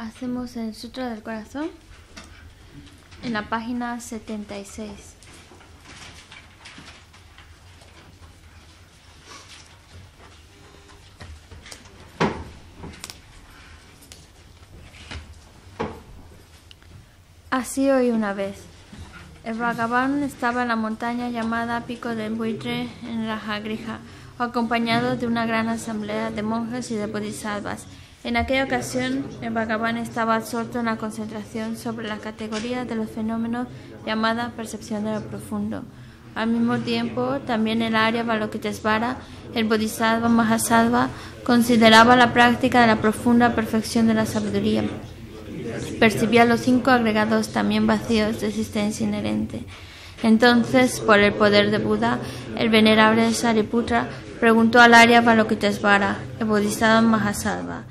Hacemos el Sutra del Corazón en la página 76. Así hoy una vez. El Bhagavan estaba en la montaña llamada Pico del Buitre en la Rajagriha, acompañado de una gran asamblea de monjes y de bodhisattvas. En aquella ocasión, el Bhagavan estaba absorto en la concentración sobre la categoría de los fenómenos llamada percepción de lo profundo. Al mismo tiempo, también el Arya Balokitesvara, el Bodhisattva Mahasattva, consideraba la práctica de la profunda perfección de la sabiduría. Percibía los cinco agregados también vacíos de existencia inherente. Entonces, por el poder de Buda, el venerable Sariputra preguntó al Arya Balokitesvara, el Bodhisattva Mahasattva,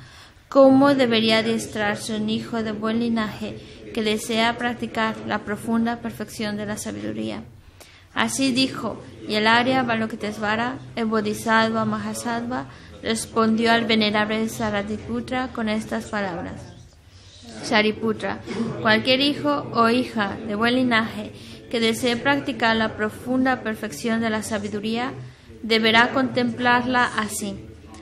¿Cómo debería distrarse un hijo de buen linaje que desea practicar la profunda perfección de la sabiduría? Así dijo, y el Arya Balokitesvara, el Bodhisattva Mahasattva, respondió al venerable Sariputra con estas palabras. Sariputra, cualquier hijo o hija de buen linaje que desee practicar la profunda perfección de la sabiduría, deberá contemplarla así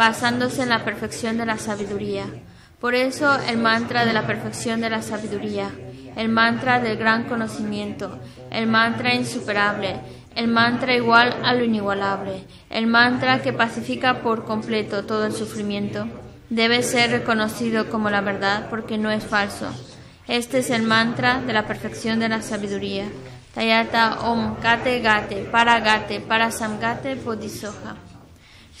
basándose en la perfección de la sabiduría. Por eso el mantra de la perfección de la sabiduría, el mantra del gran conocimiento, el mantra insuperable, el mantra igual a lo inigualable, el mantra que pacifica por completo todo el sufrimiento, debe ser reconocido como la verdad porque no es falso. Este es el mantra de la perfección de la sabiduría. Tayata Om Kate Gate para Parasamgate Bodhisoha.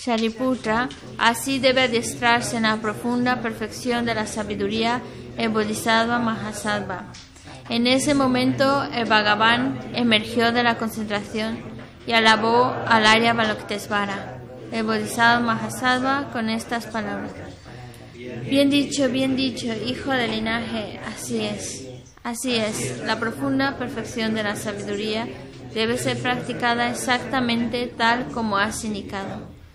Shariputra, así debe adiestrarse en la profunda perfección de la sabiduría el Bodhisattva Mahasattva. En ese momento el Bhagavan emergió de la concentración y alabó al Arya Baloktesvara, el Bodhisattva Mahasattva, con estas palabras. Bien dicho, bien dicho, hijo del linaje, así es. Así es, la profunda perfección de la sabiduría debe ser practicada exactamente tal como has indicado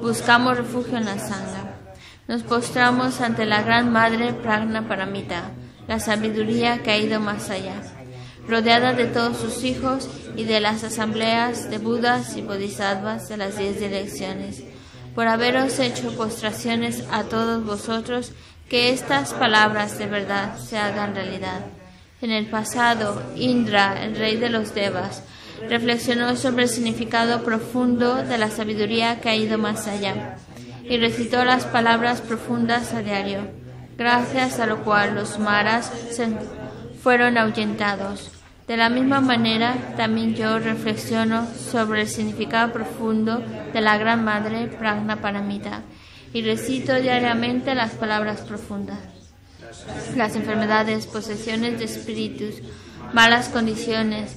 buscamos refugio en la sangre. Nos postramos ante la Gran Madre Pragna Paramita, la sabiduría que ha ido más allá, rodeada de todos sus hijos y de las asambleas de Budas y Bodhisattvas de las diez direcciones, por haberos hecho postraciones a todos vosotros, que estas palabras de verdad se hagan realidad. En el pasado, Indra, el rey de los Devas, reflexionó sobre el significado profundo de la sabiduría que ha ido más allá y recitó las palabras profundas a diario, gracias a lo cual los maras fueron ahuyentados. De la misma manera, también yo reflexiono sobre el significado profundo de la Gran Madre Pragna Paramita y recito diariamente las palabras profundas. Las enfermedades, posesiones de espíritus, malas condiciones,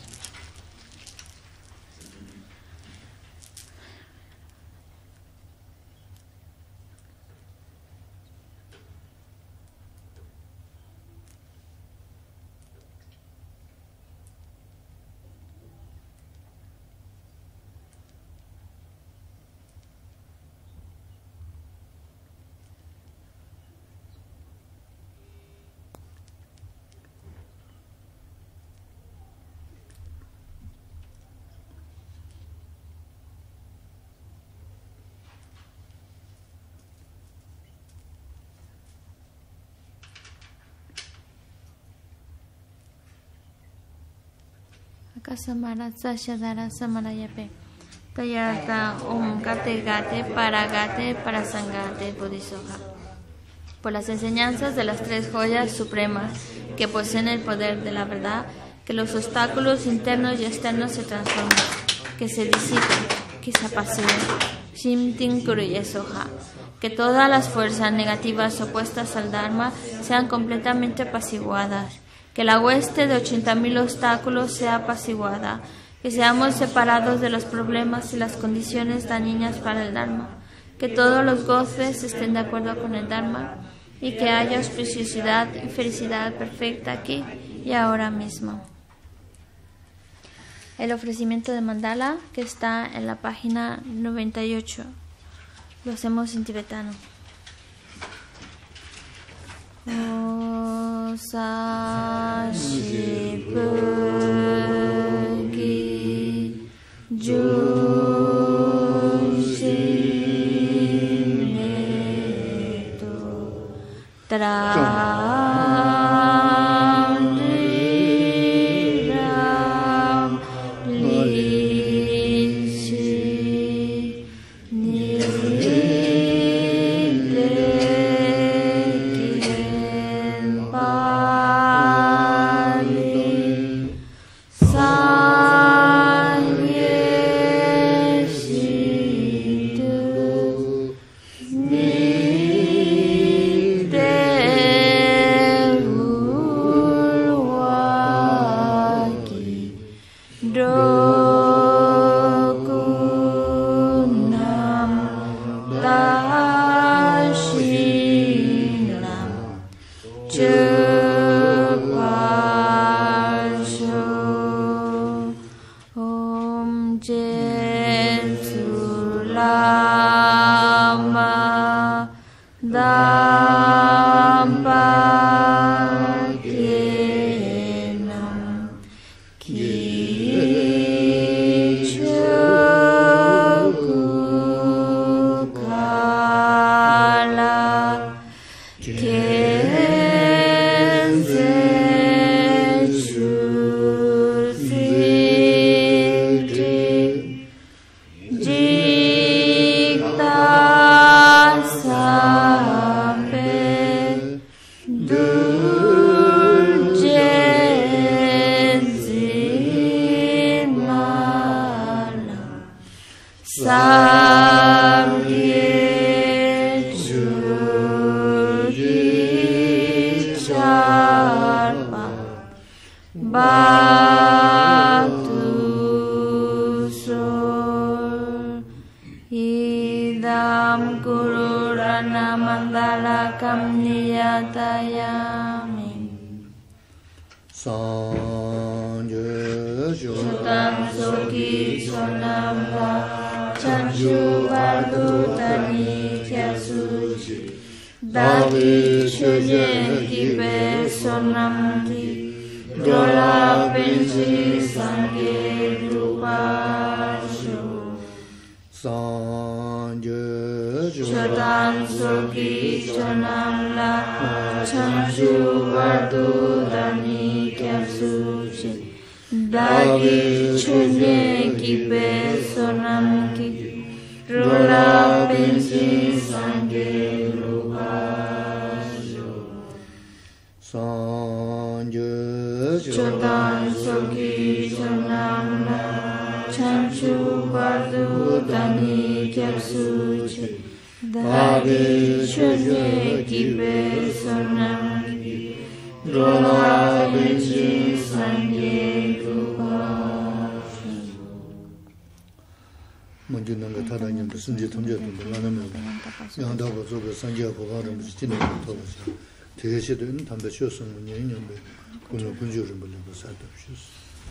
Por las enseñanzas de las tres joyas supremas que poseen el poder de la verdad, que los obstáculos internos y externos se transformen, que se disipen, que se apaciguen. Que todas las fuerzas negativas opuestas al Dharma sean completamente apaciguadas que la hueste de ochenta mil obstáculos sea apaciguada, que seamos separados de los problemas y las condiciones dañinas para el Dharma, que todos los goces estén de acuerdo con el Dharma y que haya auspiciosidad y felicidad perfecta aquí y ahora mismo. El ofrecimiento de mandala que está en la página 98. Lo hacemos en tibetano. おさしぶきじゅう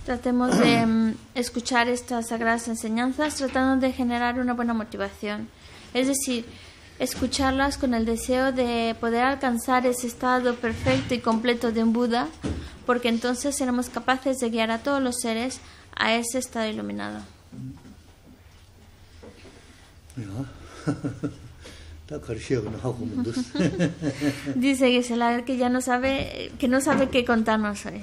Tratemos de em, escuchar estas sagradas enseñanzas tratando de generar una buena motivación. Es decir, escucharlas con el deseo de poder alcanzar ese estado perfecto y completo de un Buda, porque entonces seremos capaces de guiar a todos los seres a ese estado iluminado. Dice Geshe-la que ya no sabe, que no sabe qué contarnos hoy.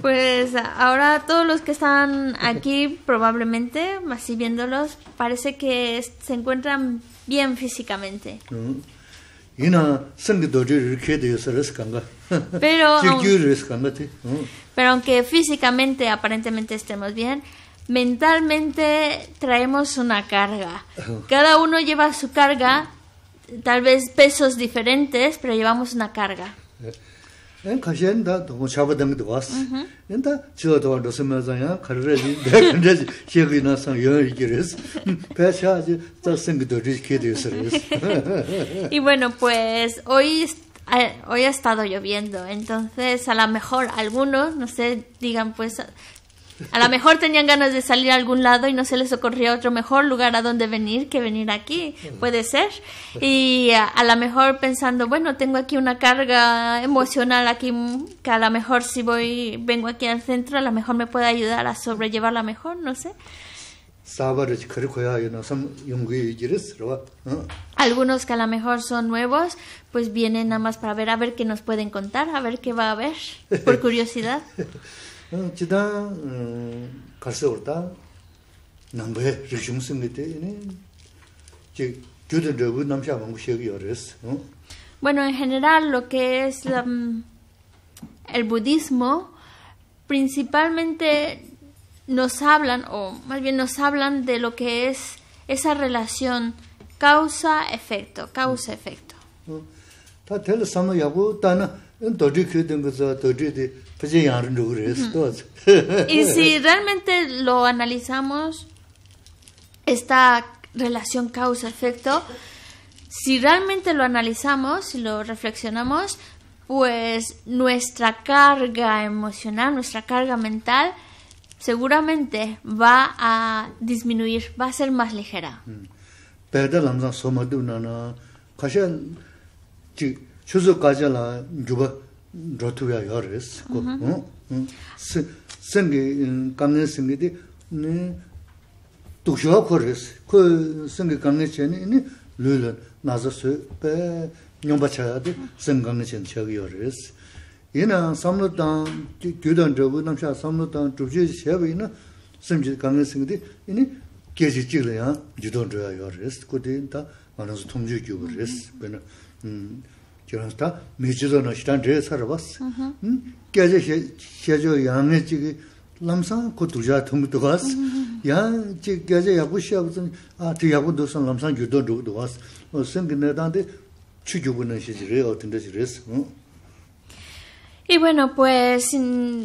Pues ahora todos los que están aquí, probablemente, así viéndolos, parece que se encuentran bien físicamente. Mm. Pero, mm. pero aunque físicamente aparentemente estemos bien, mentalmente traemos una carga. Cada uno lleva su carga, tal vez pesos diferentes, pero llevamos una carga. Eh, Y bueno, pues hoy ah, hoy ha estado lloviendo, entonces a lo mejor algunos no sé, digan pues a lo mejor tenían ganas de salir a algún lado y no se les ocurría otro mejor lugar a donde venir que venir aquí, puede ser. Y a, la lo mejor pensando, bueno, tengo aquí una carga emocional aquí que a lo mejor si voy vengo aquí al centro, a lo mejor me puede ayudar a sobrellevarla mejor, no sé. Algunos que a lo mejor son nuevos, pues vienen nada más para ver a ver qué nos pueden contar, a ver qué va a haber, por curiosidad. Bueno, en general lo que es la, um, el budismo principalmente nos hablan o más bien nos hablan de lo que es esa relación causa-efecto, causa-efecto. Pues y si realmente lo analizamos, esta relación causa-efecto, si realmente lo analizamos, si lo reflexionamos, pues nuestra carga emocional, nuestra carga mental, seguramente va a disminuir, va a ser más ligera. rotuya yoris ko hm sengi kamne sengi de ne tuksho koris ko sengi kamne cheni ni lulun nazo su pe nyomba chade mm-hmm. seng kamne chen chagi yoris ina samlo dan gyudan jobu namsha samlo dan jubje chebe ina semji kamne sengi de ini geji chigle gyudan jobu yoris ko de ta manazo mm-hmm. tumju mm, Y bueno, pues mm,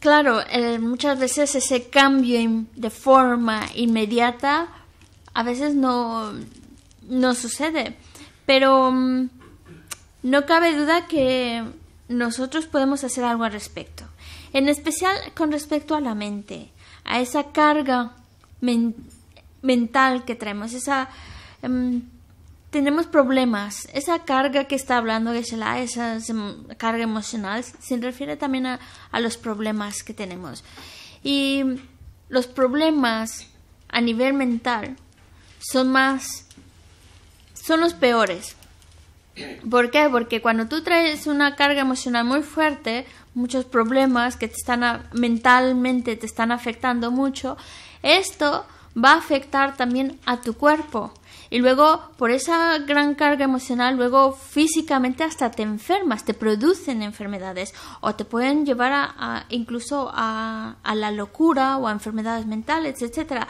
claro, muchas veces ese cambio de forma inmediata a veces no no sucede, pero mm, no cabe duda que nosotros podemos hacer algo al respecto, en especial con respecto a la mente, a esa carga mental que traemos, esa em, tenemos problemas, esa carga que está hablando esa em, carga emocional, se refiere también a, a los problemas que tenemos. Y los problemas a nivel mental son más, son los peores, ¿Por qué? Porque cuando tú traes una carga emocional muy fuerte, muchos problemas que te están mentalmente te están afectando mucho, esto va a afectar también a tu cuerpo. Y luego, por esa gran carga emocional, luego físicamente hasta te enfermas, te producen enfermedades o te pueden llevar a, incluso a, a, la locura o a enfermedades mentales, etc.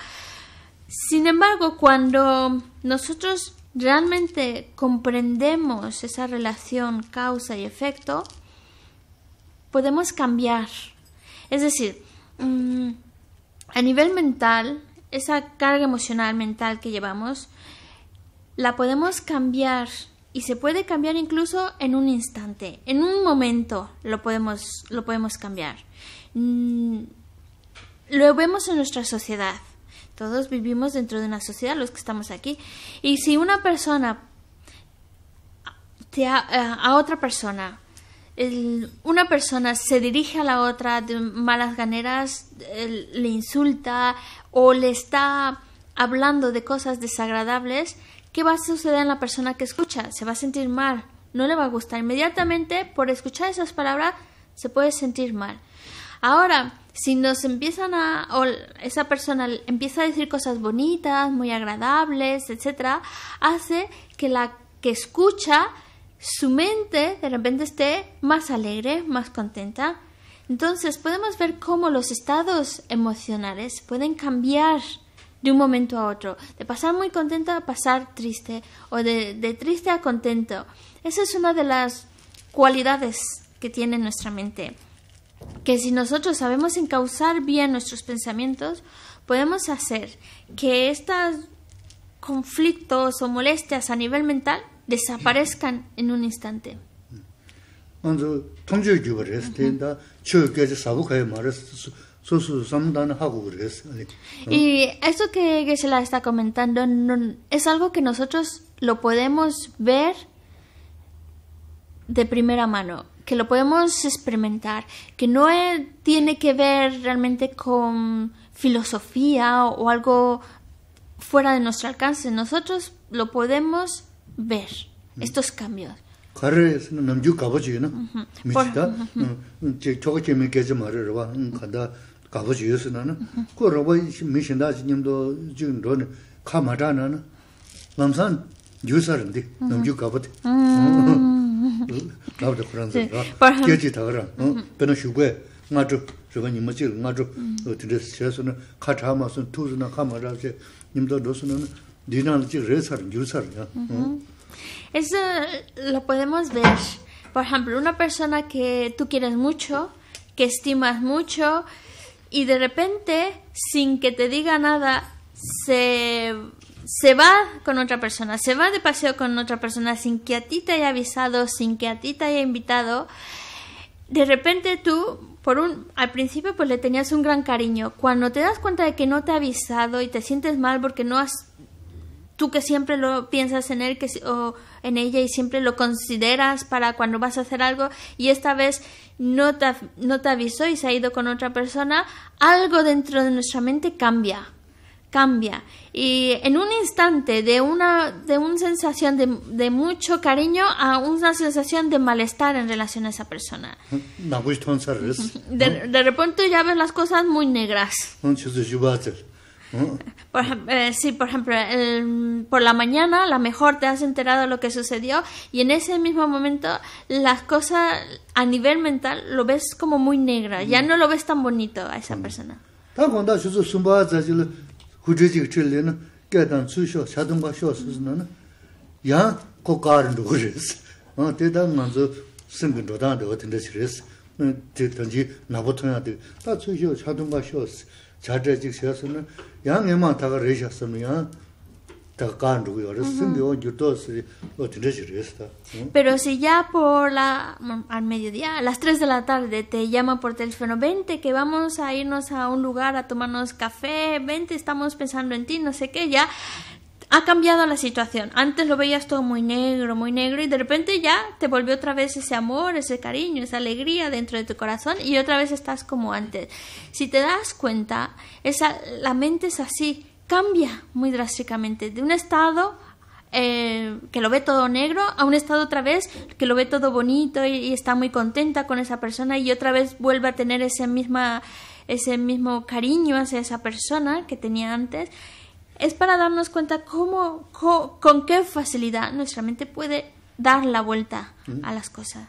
Sin embargo, cuando nosotros realmente comprendemos esa relación causa y efecto, podemos cambiar. Es decir, mm, a nivel mental, esa carga emocional mental que llevamos, la podemos cambiar y se puede cambiar incluso en un instante, en un momento lo podemos, lo podemos cambiar. Mm, lo vemos en nuestra sociedad. Todos vivimos dentro de una sociedad, los que estamos aquí. Y si una persona eh, a, otra persona, una persona se dirige a la otra de malas ganeras, le insulta o le está hablando de cosas desagradables, ¿qué va a suceder en la persona que escucha? Se va a sentir mal, no le va a gustar. Inmediatamente, por escuchar esas palabras, se puede sentir mal. Ahora, si nos empiezan a, o esa persona empieza a decir cosas bonitas, muy agradables, etcétera, hace que la que escucha su mente de repente esté más alegre, más contenta. Entonces podemos ver cómo los estados emocionales pueden cambiar de un momento a otro, de pasar muy contento a pasar triste o de, de triste a contento. Esa es una de las cualidades que tiene nuestra mente que si nosotros sabemos encauzar bien nuestros pensamientos, podemos hacer que estos conflictos o molestias a nivel mental desaparezcan en un instante. Y esto que que se la está comentando es algo que nosotros lo podemos ver de primera mano que lo podemos experimentar, que no eh, tiene que ver realmente con filosofía o, algo fuera de nuestro alcance. Nosotros lo podemos ver, mm. estos cambios. Eso lo podemos ver. Por ejemplo, una persona que tú quieres mucho, que estimas mucho y de repente sin que te diga nada se se va con otra persona, se va de paseo con otra persona sin que a ti te haya avisado, sin que a ti te haya invitado, de repente tú, por un, al principio pues le tenías un gran cariño, cuando te das cuenta de que no te ha avisado y te sientes mal porque no has, tú que siempre lo piensas en él que, o en ella y siempre lo consideras para cuando vas a hacer algo y esta vez no te, no te avisó y se ha ido con otra persona, algo dentro de nuestra mente cambia cambia y en un instante de una, de una sensación de, de mucho cariño a una sensación de malestar en relación a esa persona. Mm-hmm. Mm-hmm. De, repente ya ves las cosas muy negras. Mm-hmm. Por, eh, sí, por ejemplo, por la mañana a lo mejor te has enterado de lo que sucedió y en ese mismo momento las cosas a nivel mental lo ves como muy negra, ya no lo ves tan bonito a esa persona. 구조직 chili na gaydan tsu shio, shadungba shio sisi 어 na yaa ko kaarin dhugu resi. Teta nganzu singin dhudan dhugu tindasi resi. Teta nji nabutunga dhugu. Pero si ya por la al mediodía, a las 3 de la tarde te llama por teléfono, vente que vamos a irnos a un lugar a tomarnos café, vente, estamos pensando en ti, no sé qué, ya ha cambiado la situación. Antes lo veías todo muy negro, muy negro y de repente ya te volvió otra vez ese amor, ese cariño, esa alegría dentro de tu corazón y otra vez estás como antes. Si te das cuenta, esa la mente es así cambia muy drásticamente de un estado que lo ve todo negro a un estado otra vez que lo ve todo bonito y, está muy contenta con esa persona y otra vez vuelve a tener ese misma ese mismo cariño hacia esa persona que tenía antes es para darnos cuenta cómo con qué facilidad nuestra mente puede dar la vuelta a las cosas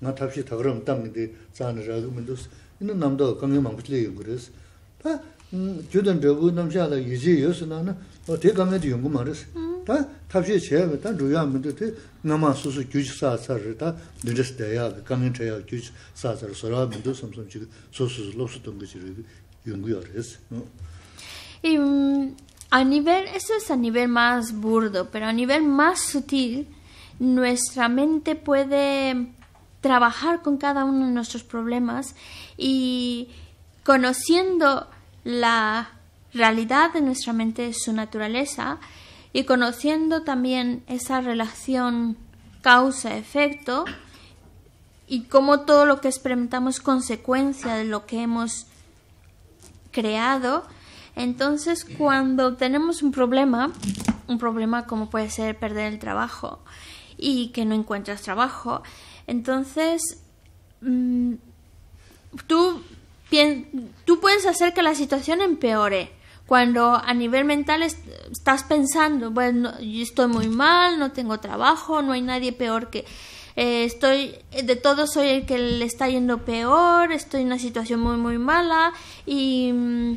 나 탑시 그럼 a nivel eso es a nivel más burdo pero a nivel más sutil nuestra mente puede trabajar con cada uno de nuestros problemas y conociendo la realidad de nuestra mente, su naturaleza, y conociendo también esa relación causa-efecto y cómo todo lo que experimentamos es consecuencia de lo que hemos creado, entonces cuando tenemos un problema, un problema como puede ser perder el trabajo y que no encuentras trabajo, entonces, mm, tú, tú puedes hacer que la situación empeore cuando a nivel mental estás pensando, bueno, yo estoy muy mal, no tengo trabajo, no hay nadie peor que eh, estoy, de todos soy el que le está yendo peor, estoy en una situación muy, muy mala y mm,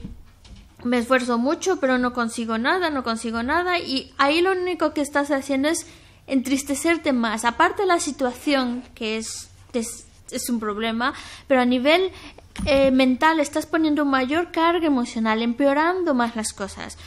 me esfuerzo mucho, pero no consigo nada, no consigo nada y ahí lo único que estás haciendo es entristecerte más. Aparte de la situación, que es, es, un problema, pero a nivel eh, mental estás poniendo mayor carga emocional, empeorando más las cosas.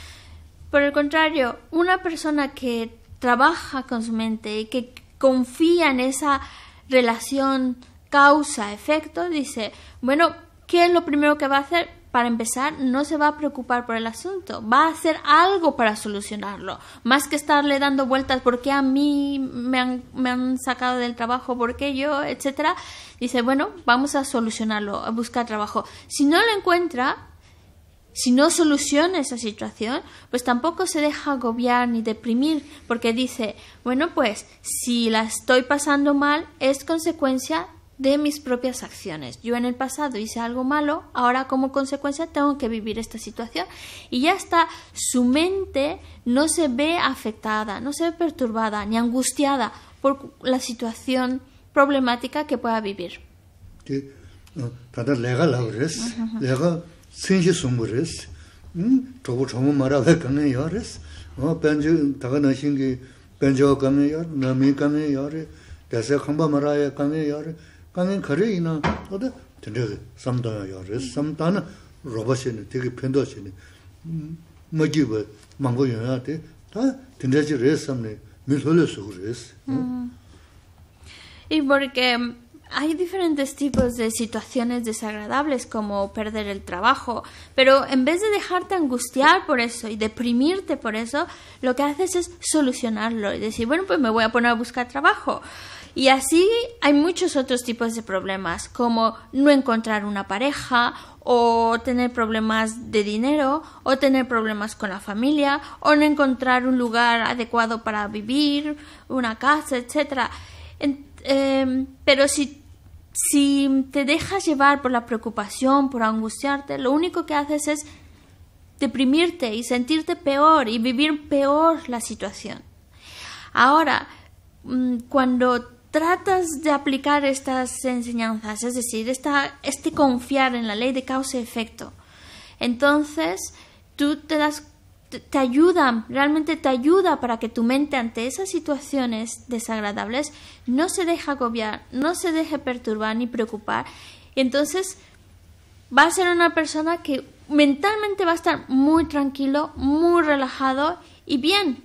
Por el contrario, una persona que trabaja con su mente y que confía en esa relación causa-efecto, dice, bueno, ¿qué es lo primero que va a hacer? para empezar, no se va a preocupar por el asunto, va a hacer algo para solucionarlo, más que estarle dando vueltas por qué a mí me han, sacado del trabajo, por qué yo, etcétera. Dice, bueno, vamos a solucionarlo, a buscar trabajo. Si no lo encuentra, si no soluciona esa situación, pues tampoco se deja agobiar ni deprimir, porque dice, bueno, pues si la estoy pasando mal, es consecuencia de mis propias acciones. Yo en el pasado hice algo malo, ahora como consecuencia tengo que vivir esta situación y ya está, su mente no se ve afectada, no se ve perturbada ni angustiada por la situación problemática que pueda vivir. Y porque hay diferentes tipos de situaciones desagradables como perder el trabajo, pero en vez de dejarte angustiar por eso y deprimirte por eso, lo que haces es solucionarlo y decir, bueno, pues me voy a poner a buscar trabajo. Y así hay muchos otros tipos de problemas, como no encontrar una pareja, o tener problemas de dinero, o tener problemas con la familia, o no encontrar un lugar adecuado para vivir, una casa, etc. Em, pero si, si te dejas llevar por la preocupación, por angustiarte, lo único que haces es deprimirte y sentirte peor y vivir peor la situación. Ahora, mm, cuando tratas de aplicar estas enseñanzas, es decir, este confiar en la ley de causa y efecto. Entonces, tú te das realmente te ayuda para que tu mente ante esas situaciones desagradables no se deje agobiar, no se deje perturbar ni preocupar. entonces va a ser una persona que mentalmente va a estar muy tranquilo, muy relajado y bien,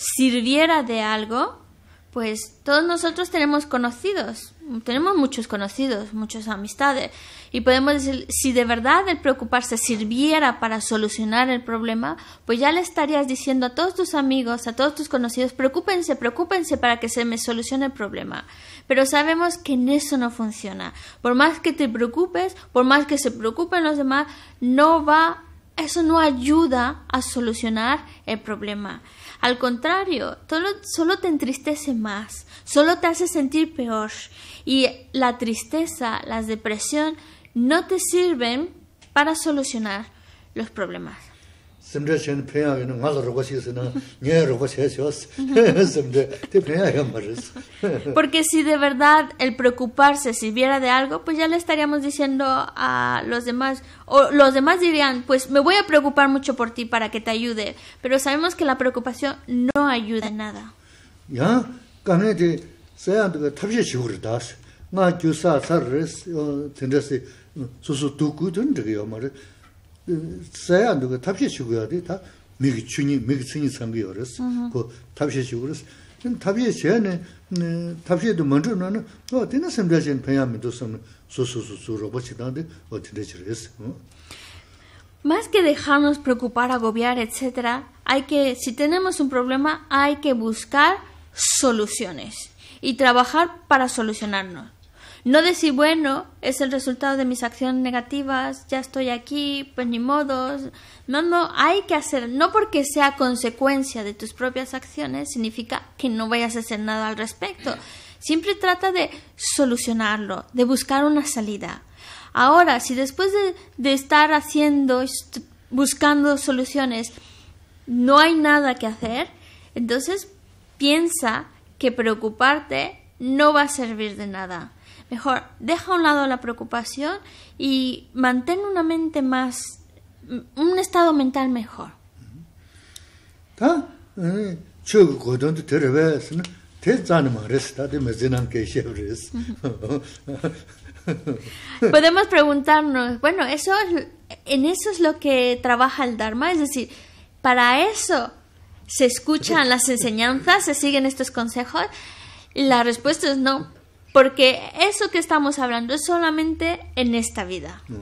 sirviera de algo, pues todos nosotros tenemos conocidos, tenemos muchos conocidos, muchas amistades, y podemos decir, si de verdad el preocuparse sirviera para solucionar el problema, pues ya le estarías diciendo a todos tus amigos, a todos tus conocidos, preocúpense, preocúpense para que se me solucione el problema. Pero sabemos que en eso no funciona. Por más que te preocupes, por más que se preocupen los demás, no va, eso no ayuda a solucionar el problema. Al contrario, solo te entristece más, solo te hace sentir peor. Y la tristeza, la depresión, no te sirven para solucionar los problemas. porque si de verdad el preocuparse sirviera de algo pues ya le estaríamos diciendo a los demás o los demás dirían pues me voy a preocupar mucho por ti para que te ayude pero sabemos que la preocupación no ayuda en nada ya más que dejarnos preocupar, agobiar, etcétera, hay que si tenemos un problema hay que buscar soluciones y trabajar para solucionarnos. No decir, bueno, es el resultado de mis acciones negativas, ya estoy aquí, pues ni modos. No, no, hay que hacer, no porque sea consecuencia de tus propias acciones, significa que no vayas a hacer nada al respecto. Siempre trata de solucionarlo, de buscar una salida. Ahora, si después de estar haciendo, buscando soluciones, no hay nada que hacer, entonces piensa que preocuparte no va a servir de nada. Mejor, deja a un lado la preocupación y mantén una mente más, mm, un estado mental mejor. Podemos preguntarnos, bueno, eso en eso es lo que trabaja el Dharma, es decir, para eso se escuchan las enseñanzas, se siguen estos consejos. Y la respuesta es no. Porque eso que estamos hablando es solamente en esta vida.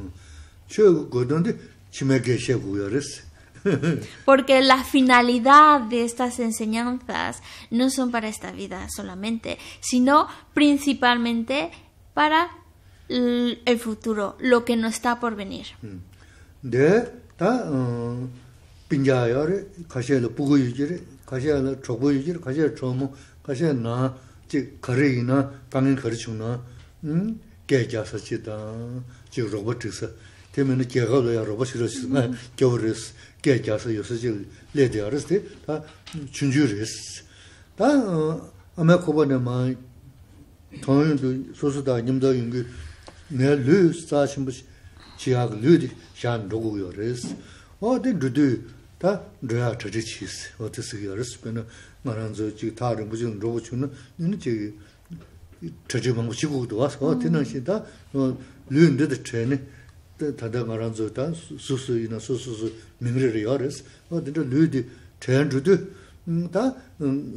Porque la finalidad de estas enseñanzas no son para esta vida solamente, sino principalmente para el futuro, lo que no está por venir. De, 즉 kari ina, pangin kari 음 kaya hmm, kya sachi dang, chik roba chiksa. Te mene kaya kaw la ya roba chiksa, kaya waris, kaya kya sa yosa mm-hmm. chik le diya waris, te chunju waris. Ta ame koba ne ma, yungi, O di 말한서 지 다른 무슨 로봇 주는 눈이 제뭐 지구도 와서 되는 시다 뭐 류인데도 전에 다다 말한서 다 수수이나 수수수 능력이 근데 류디 전주도 다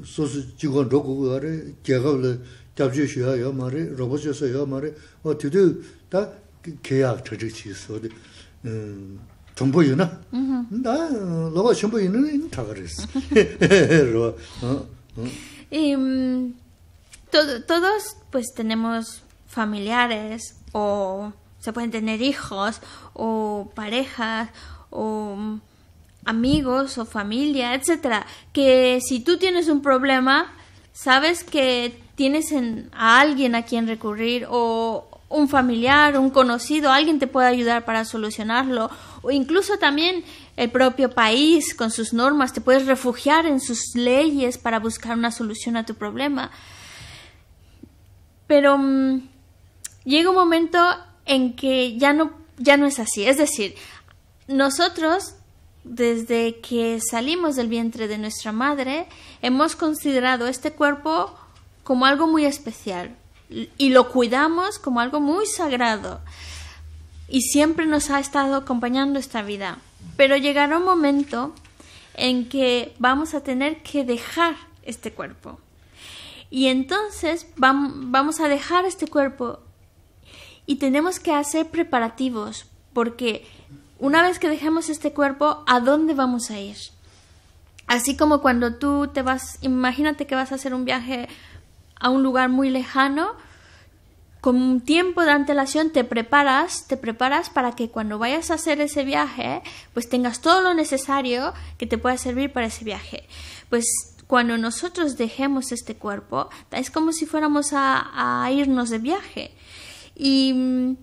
수수 지구 로고 거래 개가를 잡지 쉬어요 말이 로봇에서요 말이 어 뒤도 다 계약 저지 있어 음 todos pues tenemos familiares o se pueden tener hijos o parejas o mm, amigos o familia, etcétera, que si tú tienes un problema, sabes que tienes a alguien a quien recurrir o un familiar, un conocido, alguien te puede ayudar para solucionarlo o incluso también el propio país con sus normas, te puedes refugiar en sus leyes para buscar una solución a tu problema. Pero mm, llega un momento en que ya no, ya no es así. Es decir, nosotros desde que salimos del vientre de nuestra madre, hemos considerado este cuerpo como algo muy especial y lo cuidamos como algo muy sagrado y siempre nos ha estado acompañando esta vida. Pero llegará un momento en que vamos a tener que dejar este cuerpo. Y entonces vamos a dejar este cuerpo y tenemos que hacer preparativos porque una vez que dejemos este cuerpo, ¿a dónde vamos a ir? Así como cuando tú te vas, imagínate que vas a hacer un viaje a un lugar muy lejano, con un tiempo de antelación te preparas, te preparas para que cuando vayas a hacer ese viaje, pues tengas todo lo necesario que te pueda servir para ese viaje. Pues cuando nosotros dejemos este cuerpo, es como si fuéramos a, irnos de viaje. Y mm,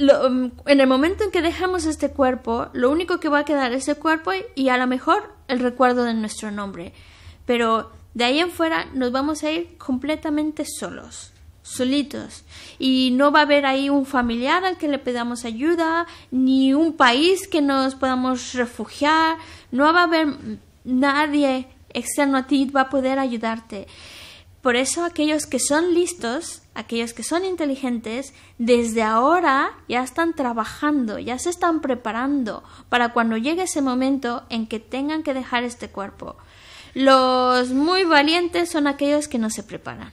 mm, en el momento en que dejamos este cuerpo, lo único que va a quedar es el cuerpo y a lo mejor el recuerdo de nuestro nombre. Pero de ahí en fuera nos vamos a ir completamente solos solitos. Y no va a haber ahí un familiar al que le pedamos ayuda, ni un país que nos podamos refugiar, no va a haber nadie externo a ti va a poder ayudarte. Por eso aquellos que son listos, aquellos que son inteligentes, desde ahora ya están trabajando, ya se están preparando para cuando llegue ese momento en que tengan que dejar este cuerpo. Los muy valientes son aquellos que no se preparan.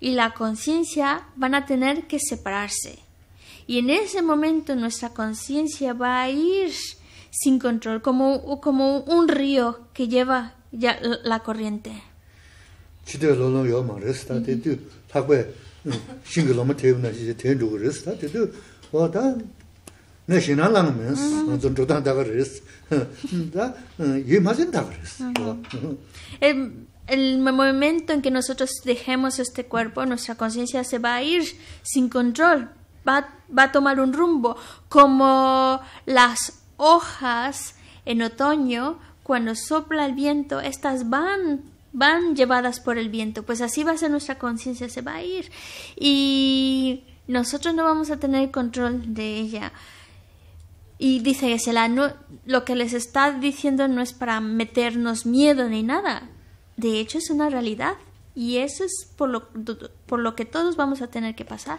y la conciencia van a tener que separarse. Y en ese momento nuestra conciencia va a ir sin control, como, como un río que lleva la corriente el momento en que nosotros dejemos este cuerpo, nuestra conciencia se va a ir sin control, va, a tomar un rumbo, como las hojas en otoño, cuando sopla el viento, estas van van llevadas por el viento, pues así va a ser nuestra conciencia, se va a ir y nosotros no vamos a tener control de ella. Y dice que lo que les está diciendo no es para meternos miedo ni nada, de hecho es una realidad y eso es por lo, por lo que todos vamos a tener que pasar.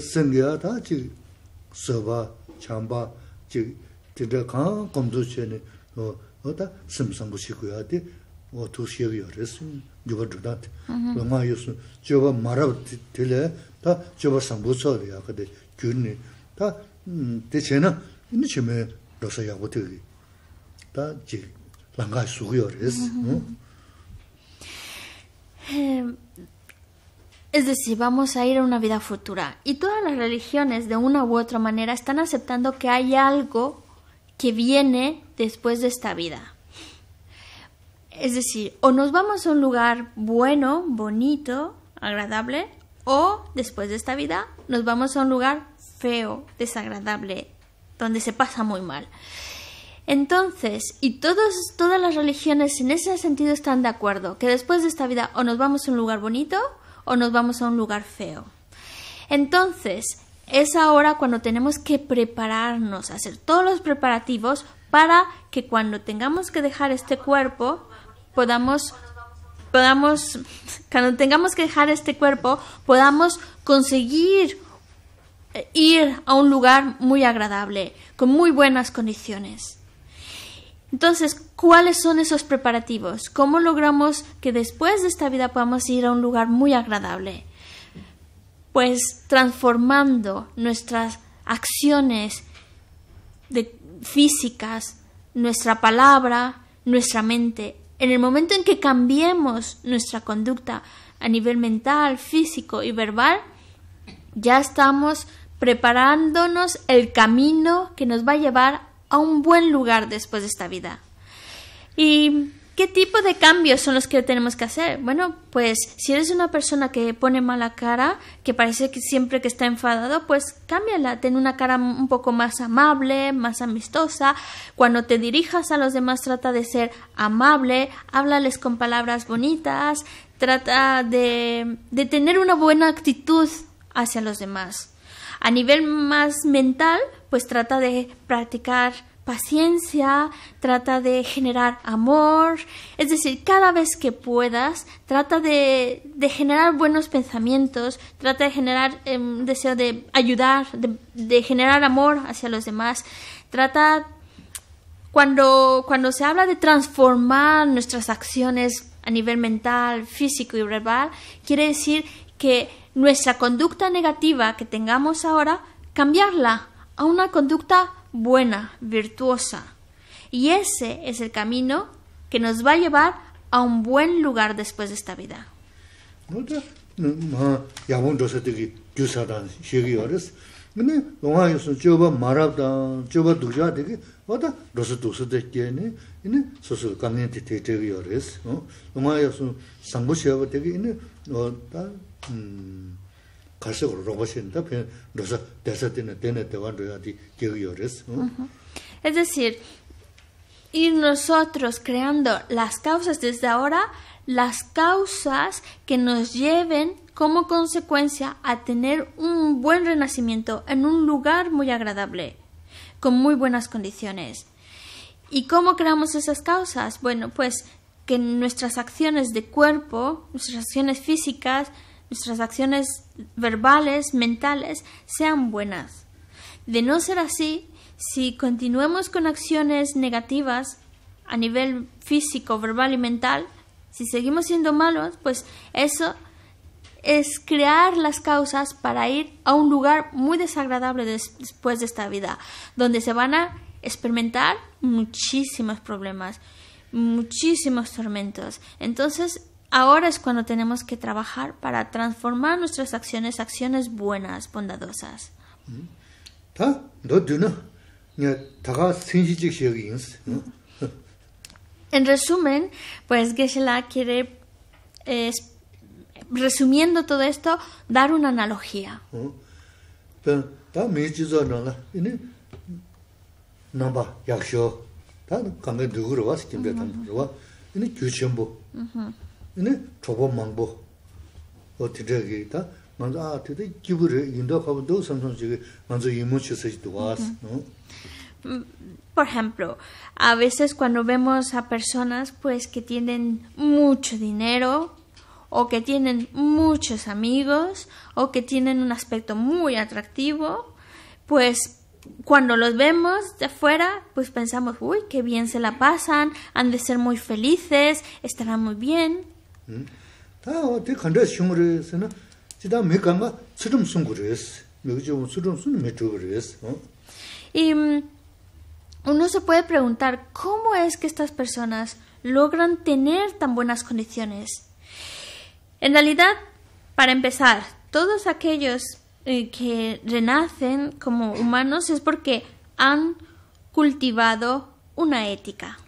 sengiya taa chik soba, chamba, chik tinda kaa kumzu chayani o taa 어 sangu shikuya di o tu shiyabi yorisi yuwa dhudat mm-hmm. longa yusun, chiyoba marab tila taa chiyoba sangu chawari yaa kade gyurni taa di Es decir, vamos a ir a una vida futura. Y todas las religiones, de una u otra manera, están aceptando que hay algo que viene después de esta vida. Es decir, o nos vamos a un lugar bueno, bonito, agradable, o después de esta vida nos vamos a un lugar feo, desagradable, donde se pasa muy mal. Entonces, y todos, todas las religiones en ese sentido están de acuerdo, que después de esta vida o nos vamos a un lugar bonito o nos vamos a un lugar feo. Entonces, es ahora cuando tenemos que prepararnos, hacer todos los preparativos para que cuando tengamos que dejar este cuerpo podamos cuando tengamos que dejar este cuerpo podamos conseguir eh, ir a un lugar muy agradable, con muy buenas condiciones. Entonces, ¿cuáles son esos preparativos? ¿Cómo logramos que después de esta vida podamos ir a un lugar muy agradable? Pues transformando nuestras acciones de físicas, nuestra palabra, nuestra mente. En el momento en que cambiemos nuestra conducta a nivel mental, físico y verbal, ya estamos preparándonos el camino que nos va a llevar a un buen lugar después de esta vida. Y ¿Qué tipo de cambios son los que tenemos que hacer? Bueno, pues si eres una persona que pone mala cara, que parece que siempre que está enfadado, pues cámbiala, ten una cara un poco más amable, más amistosa. Cuando te dirijas a los demás, trata de ser amable, háblales con palabras bonitas, trata de, de tener una buena actitud hacia los demás. A nivel más mental, pues trata de practicar paciencia, trata de generar amor, es decir, cada vez que puedas, trata de, generar buenos pensamientos, trata de generar un em, deseo de ayudar, de, de, generar amor hacia los demás, trata cuando, cuando se habla de transformar nuestras acciones a nivel mental, físico y verbal, quiere decir que nuestra conducta negativa que tengamos ahora, cambiarla, a una conducta buena, virtuosa. Y ese es el camino que nos va a llevar a un buen lugar después de esta vida. Uh-huh. Es decir, ir nosotros creando las causas desde ahora, las causas que nos lleven como consecuencia a tener un buen renacimiento en un lugar muy agradable, con muy buenas condiciones. ¿Y cómo creamos esas causas? Bueno, pues que nuestras acciones de cuerpo, nuestras acciones físicas, nuestras acciones verbales, mentales, sean buenas. De no ser así, si continuemos con acciones negativas a nivel físico, verbal y mental, si seguimos siendo malos, pues eso es crear las causas para ir a un lugar muy desagradable después de esta vida, donde se van a experimentar muchísimos problemas, muchísimos tormentos. Entonces, Ahora es cuando tenemos que trabajar para transformar nuestras acciones acciones buenas, bondadosas. En resumen, pues Geshe-la quiere, resumiendo todo esto, dar una analogía. Uh por ejemplo, a veces cuando vemos a personas pues que tienen mucho dinero o que tienen muchos amigos o que tienen un aspecto muy atractivo, pues cuando los vemos de afuera, pues pensamos, uy, qué bien se la pasan, han de ser muy felices, estarán muy bien, y mm, uno se puede preguntar cómo es que estas personas logran tener tan buenas condiciones en realidad para empezar todos aquellos eh, que renacen como humanos es porque han cultivado una ética.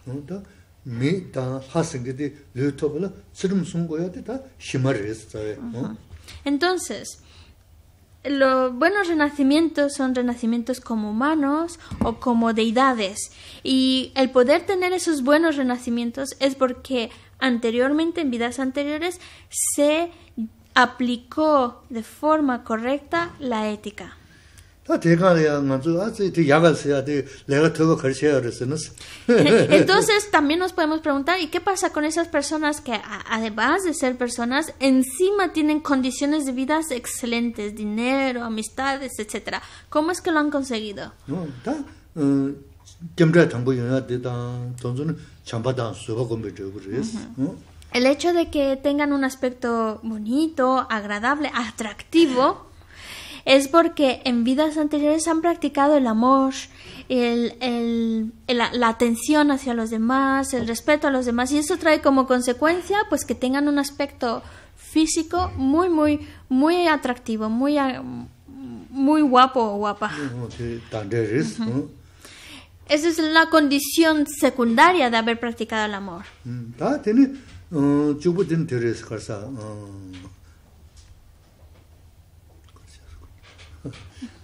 Entonces, los buenos renacimientos son renacimientos como humanos o como deidades. Y el poder tener esos buenos renacimientos es porque anteriormente, en vidas anteriores, se aplicó de forma correcta la ética. Entonces también nos podemos preguntar, ¿y qué pasa con esas personas que además de ser personas, encima tienen condiciones de vida excelentes, dinero, amistades, etcétera? ¿Cómo es que lo han conseguido? Uh-huh. El hecho de que tengan un aspecto bonito, agradable, atractivo, es porque en vidas anteriores han practicado el amor, el, la atención hacia los demás, el respeto a los demás y eso trae como consecuencia pues que tengan un aspecto físico muy, muy, muy atractivo, muy, muy guapo o guapa. Esa es la condición secundaria de haber practicado el amor. Mm, ah, uh,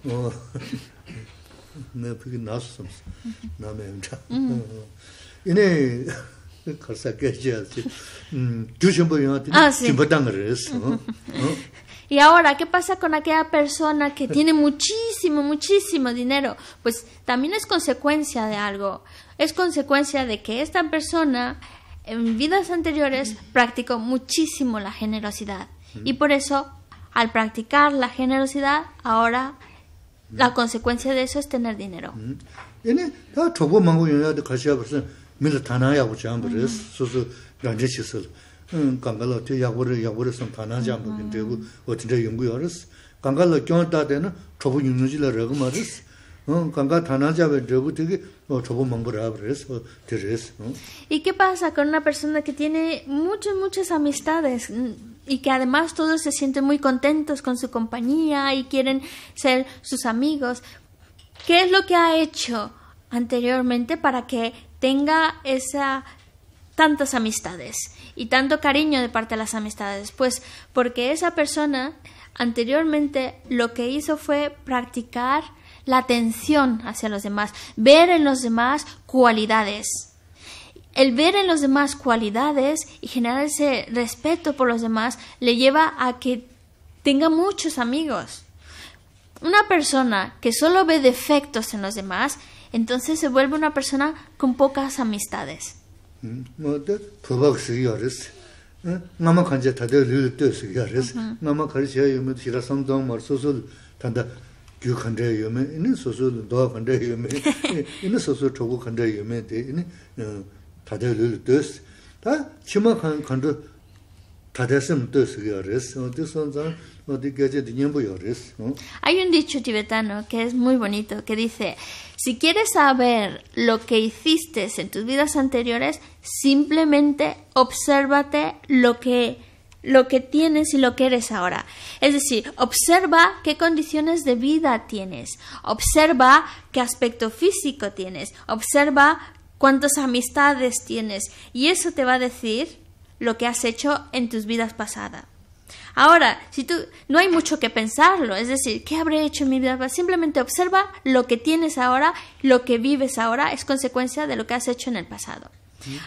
Y ahora, ¿qué pasa con aquella persona que tiene muchísimo, muchísimo dinero? Pues también es consecuencia de algo. Es consecuencia de que esta persona en vidas anteriores mm. practicó muchísimo la generosidad. Y mm. por eso, al practicar la generosidad, ahora la consecuencia de eso es tener dinero. ¿Y qué pasa con una persona que tiene muchas, muchas amistades? y que además todos se sienten muy contentos con su compañía y quieren ser sus amigos. ¿Qué es lo que ha hecho anteriormente para que tenga esa tantas amistades y tanto cariño de parte de las amistades? Pues porque esa persona anteriormente lo que hizo fue practicar la atención hacia los demás, ver en los demás cualidades el ver en los demás cualidades y generar ese respeto por los demás le lleva a que tenga muchos amigos. Una persona que solo ve defectos en los demás, entonces se vuelve una persona con pocas amistades. Hay un dicho tibetano que es muy bonito que dice Si quieres saber lo que hiciste en tus vidas anteriores, simplemente obsérvate lo que lo que tienes y lo que eres ahora. Es decir, observa qué condiciones de vida tienes, observa qué aspecto físico tienes, observa cuántas amistades tienes y eso te va a decir lo que has hecho en tus vidas pasadas. Ahora, si tú no hay mucho que pensarlo, es decir, ¿qué habré hecho en mi vida? Simplemente observa lo que tienes ahora, lo que vives ahora es consecuencia de lo que has hecho en el pasado.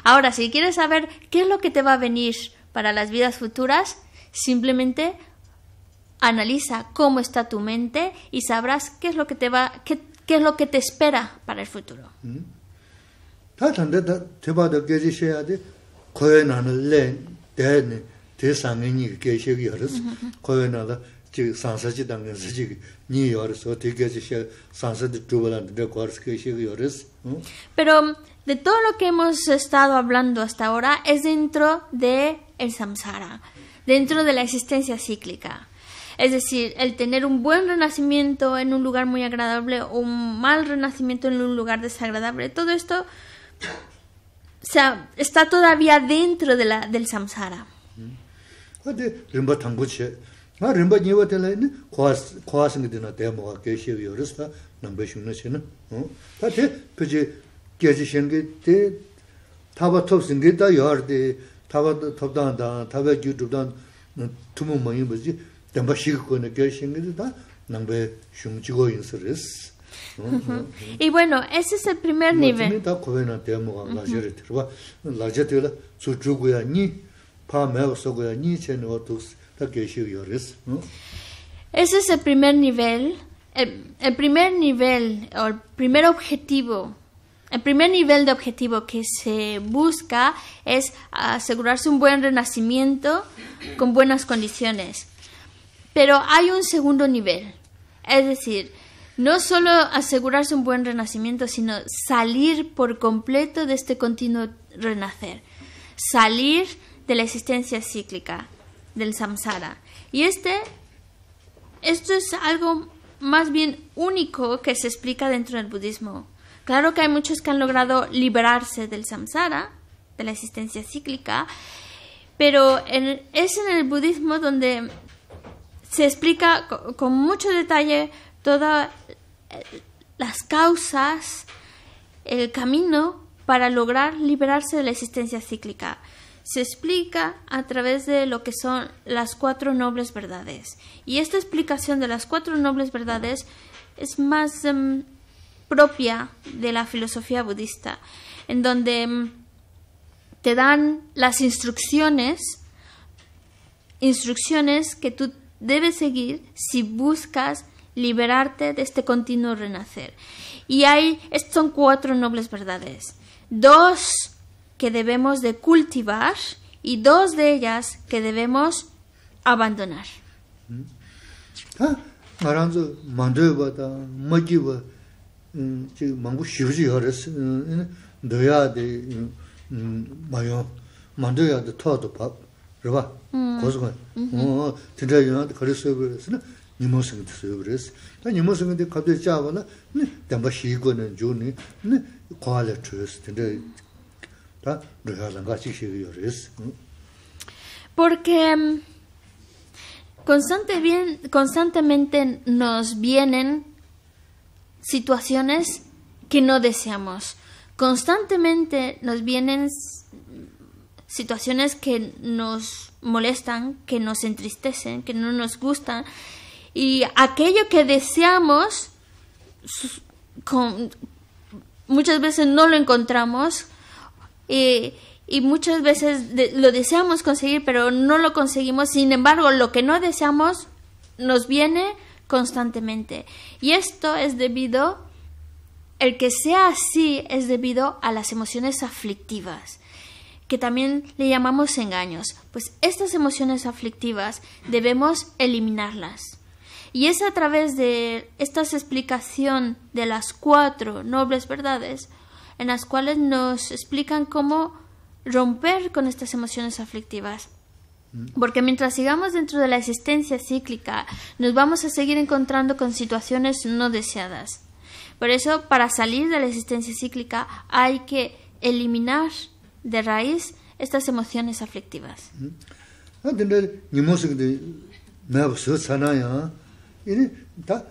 Ahora, si quieres saber qué es lo que te va a venir para las vidas futuras, simplemente analiza cómo está tu mente y sabrás qué es lo que te va qué es lo que te espera para el futuro pero de todo lo que hemos estado hablando hasta ahora es dentro de el samsara dentro de la existencia cíclica Es decir, el tener un buen renacimiento en un lugar muy agradable o un mal renacimiento en un lugar desagradable, todo esto o sea, está todavía dentro de la del samsara. Ode rimba tangu che. Ma rimba niwa tela ni kwa kwa sing de na de mo ga ge she yo ris ta na be shu na che O. Ta te pe je ge te ta da shi ko na na be Y bueno, ese es el primer nivel. Ese es el primer nivel, em, el, primer nivel el primer objetivo el primer nivel de objetivo que se busca es asegurarse un buen renacimiento con buenas condiciones. Pero hay un segundo nivel, es decir, no solo asegurarse un buen renacimiento, sino salir por completo de este continuo renacer, salir de la existencia cíclica, del samsara. Y este, esto es algo más bien único que se explica dentro del budismo. Claro que hay muchos que han logrado liberarse del samsara, de la existencia cíclica, pero es en el budismo donde se explica con mucho detalle todas eh, las causas, el camino para lograr liberarse de la existencia cíclica. Se explica a través de lo que son las cuatro nobles verdades. Y esta explicación de las cuatro nobles verdades es más em, propia de la filosofía budista, en donde em, te dan las instrucciones, instrucciones que tú debes seguir si buscas liberarte de este continuo renacer. Y hay, son cuatro nobles verdades. Dos que debemos de cultivar y dos de ellas que debemos abandonar. Porque em, constante bien, constantemente nos vienen situaciones que no deseamos. Constantemente nos vienen situaciones que nos molestan, que nos entristecen, que no nos gustan, y aquello que deseamos, muchas veces no lo encontramos y muchas veces lo deseamos conseguir, pero no lo conseguimos. Sin embargo, lo que no deseamos nos viene constantemente. Y esto es debido, el que sea así es debido a las emociones aflictivas que también le llamamos engaños, pues estas emociones aflictivas debemos eliminarlas. Y es a través de esta explicación de las cuatro nobles verdades en las cuales nos explican cómo romper con estas emociones aflictivas. Mm. Porque mientras sigamos dentro de la existencia cíclica, nos vamos a seguir encontrando con situaciones no deseadas. Por eso, para salir de la existencia cíclica, hay que eliminar de raíz estas emociones aflictivas. Mm. 이리 다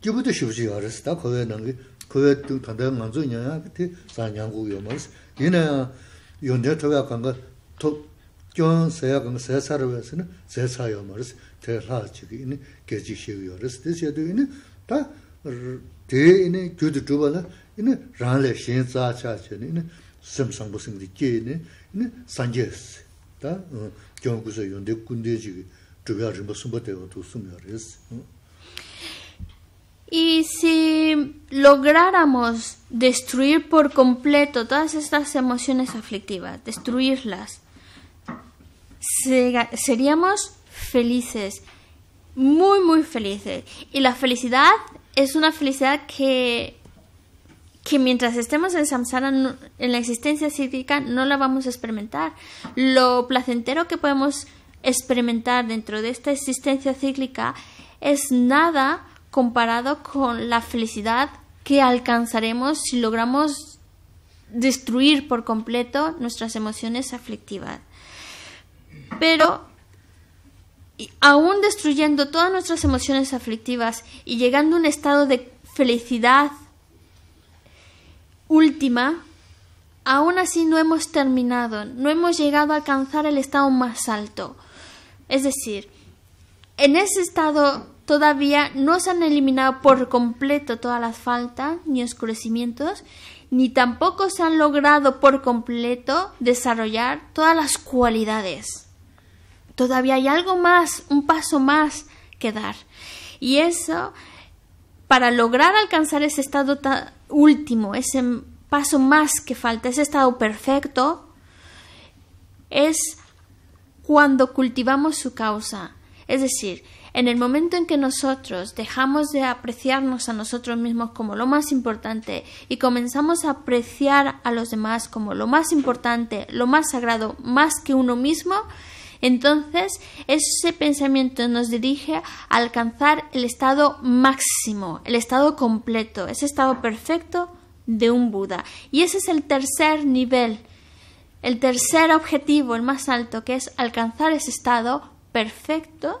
기부도 쉬우지 알았어. 다 거에는 게 거에 등 만족이냐. 그때 사냥고 요모스. 이나 연대터가 간거 특전 세약 간거 세사를 위해서는 세사 요모스. 제사 지기니 계지시우 요르스. 뜻이야도 이니 다 대인의 교도 두번에 이니 라레 신사 차체니 이니 심성 무슨 느끼니 이니 산제스 다 경구서 연대군대지 두가지 무슨 것 때문에 두 숨여스 Y si lográramos destruir por completo todas estas emociones aflictivas, destruirlas, seríamos felices, muy, muy felices. Y la felicidad es una felicidad que, que mientras estemos en samsara, en la existencia cíclica, no la vamos a experimentar. Lo placentero que podemos experimentar dentro de esta existencia cíclica es nada comparado con la felicidad que alcanzaremos si logramos destruir por completo nuestras emociones aflictivas. Pero aún destruyendo todas nuestras emociones aflictivas y llegando a un estado de felicidad última, aún así no hemos terminado, no hemos llegado a alcanzar el estado más alto. Es decir, en ese estado Todavía no se han eliminado por completo todas las faltas ni oscurecimientos, ni tampoco se han logrado por completo desarrollar todas las cualidades. Todavía hay algo más, un paso más que dar. Y eso, para lograr alcanzar ese estado último, ese paso más que falta, ese estado perfecto, es cuando cultivamos su causa. Es decir, en el momento en que nosotros dejamos de apreciarnos a nosotros mismos como lo más importante y comenzamos a apreciar a los demás como lo más importante, lo más sagrado, más que uno mismo, entonces, ese pensamiento nos dirige a alcanzar el estado máximo, el estado completo, ese estado perfecto de un Buda. Y ese es el tercer nivel, el tercer objetivo, el más alto, que es alcanzar ese estado perfecto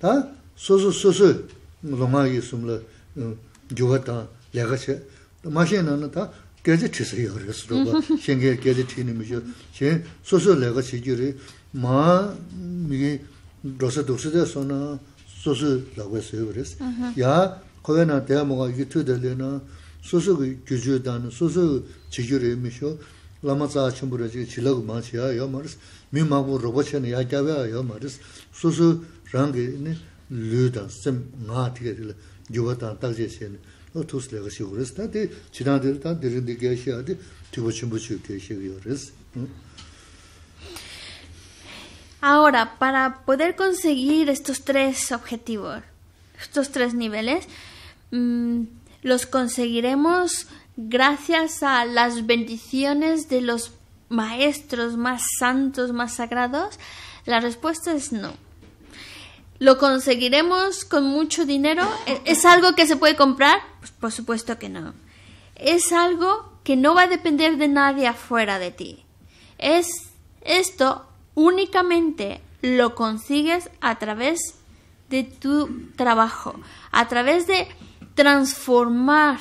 다 소소 소소 로마기 숨을 교가다 레가체 마시는 다 계제 치세요 그랬어 봐 신경 계제 치는 제 소소 내가 지기리 마 이게 로서 도서다 소나 소소라고 했어요 그랬어 야 거기나 대야 뭐가 이게 틀들려나 소소 그 규주다는 소소 지기리 미셔 라마자 첨부를 지 지력 마시야 요 말스 미마고 로봇이나 야자야 요 말스 소소 Ahora, para poder conseguir estos tres objetivos, estos tres niveles, mm, los conseguiremos gracias a las bendiciones de los maestros más santos, más sagrados. La respuesta es no. ¿Lo conseguiremos con mucho dinero? ¿E-, ¿Es algo que se puede comprar? Pues por supuesto que no. Es algo que no va a depender de nadie afuera de ti. Es esto únicamente lo consigues a través de tu trabajo, a través de transformar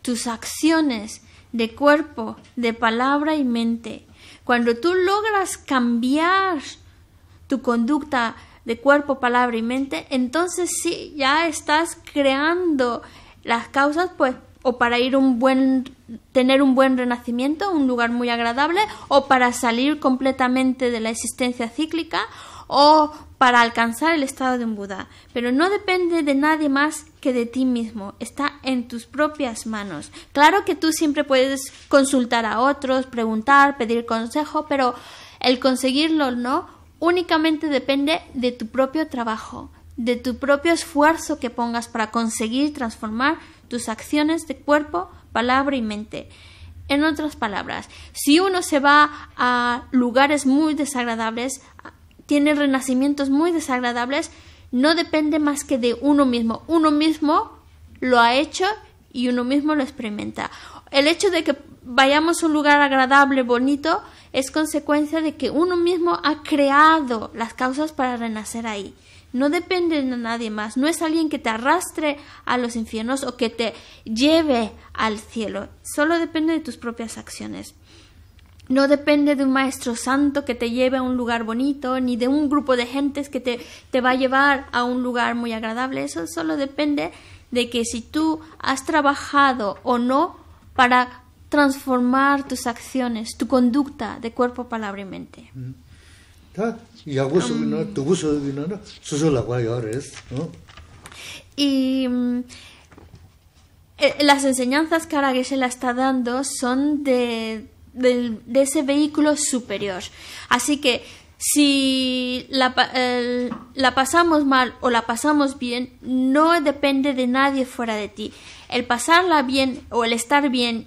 tus acciones de cuerpo, de palabra y mente. Cuando tú logras cambiar tu conducta, de cuerpo, palabra y mente, entonces sí, ya estás creando las causas, pues, o para ir un buen, tener un buen renacimiento, un lugar muy agradable, o para salir completamente de la existencia cíclica, o para alcanzar el estado de un Buda. Pero no depende de nadie más que de ti mismo, está en tus propias manos. Claro que tú siempre puedes consultar a otros, preguntar, pedir consejo, pero el conseguirlo no únicamente depende de tu propio trabajo, de tu propio esfuerzo que pongas para conseguir transformar tus acciones de cuerpo, palabra y mente. En otras palabras, si uno se va a lugares muy desagradables, tiene renacimientos muy desagradables, no depende más que de uno mismo. Uno mismo lo ha hecho y uno mismo lo experimenta. El hecho de que vayamos a un lugar agradable, bonito, es consecuencia de que uno mismo ha creado las causas para renacer ahí. No depende de nadie más, no es alguien que te arrastre a los infiernos o que te lleve al cielo, solo depende de tus propias acciones. No depende de un maestro santo que te lleve a un lugar bonito, ni de un grupo de gentes que te, te va a llevar a un lugar muy agradable, eso solo depende de que si tú has trabajado o no para transformar tus acciones, tu conducta de cuerpo, palabra y mente. y las enseñanzas que ahora se la está dando son de, ese vehículo superior. Así que si la, la pasamos mal o la pasamos bien, no depende de nadie fuera de ti. El pasarla bien o el estar bien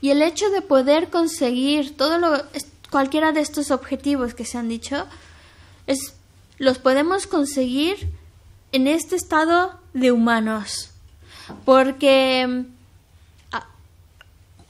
Y el hecho de poder conseguir todo lo, cualquiera de estos objetivos que se han dicho, es, los podemos conseguir en este estado de humanos. Porque mm,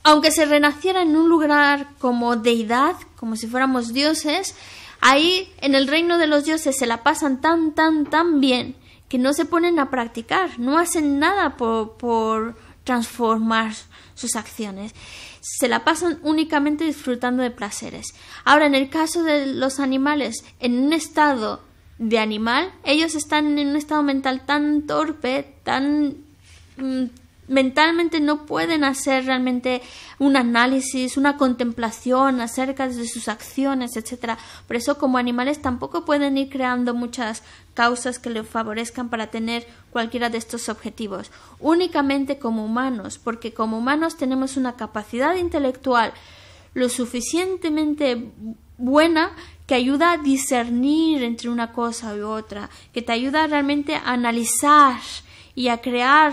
aunque se renaciera en un lugar como deidad, como si fuéramos dioses, ahí en el reino de los dioses se la pasan tan, tan, tan bien que no se ponen a practicar, no hacen nada por transformar sus acciones. Se la pasan únicamente disfrutando de placeres. Ahora, en el caso de los animales, en un estado de animal, ellos están en un estado mental tan torpe, tan mm, mentalmente no pueden hacer realmente un análisis, una contemplación acerca de sus acciones, etcétera. Por eso como animales tampoco pueden ir creando muchas causas que le favorezcan para tener cualquiera de estos objetivos, únicamente como humanos, porque como humanos tenemos una capacidad intelectual lo suficientemente buena que ayuda a discernir entre una cosa u otra, que te ayuda realmente a analizar y a crear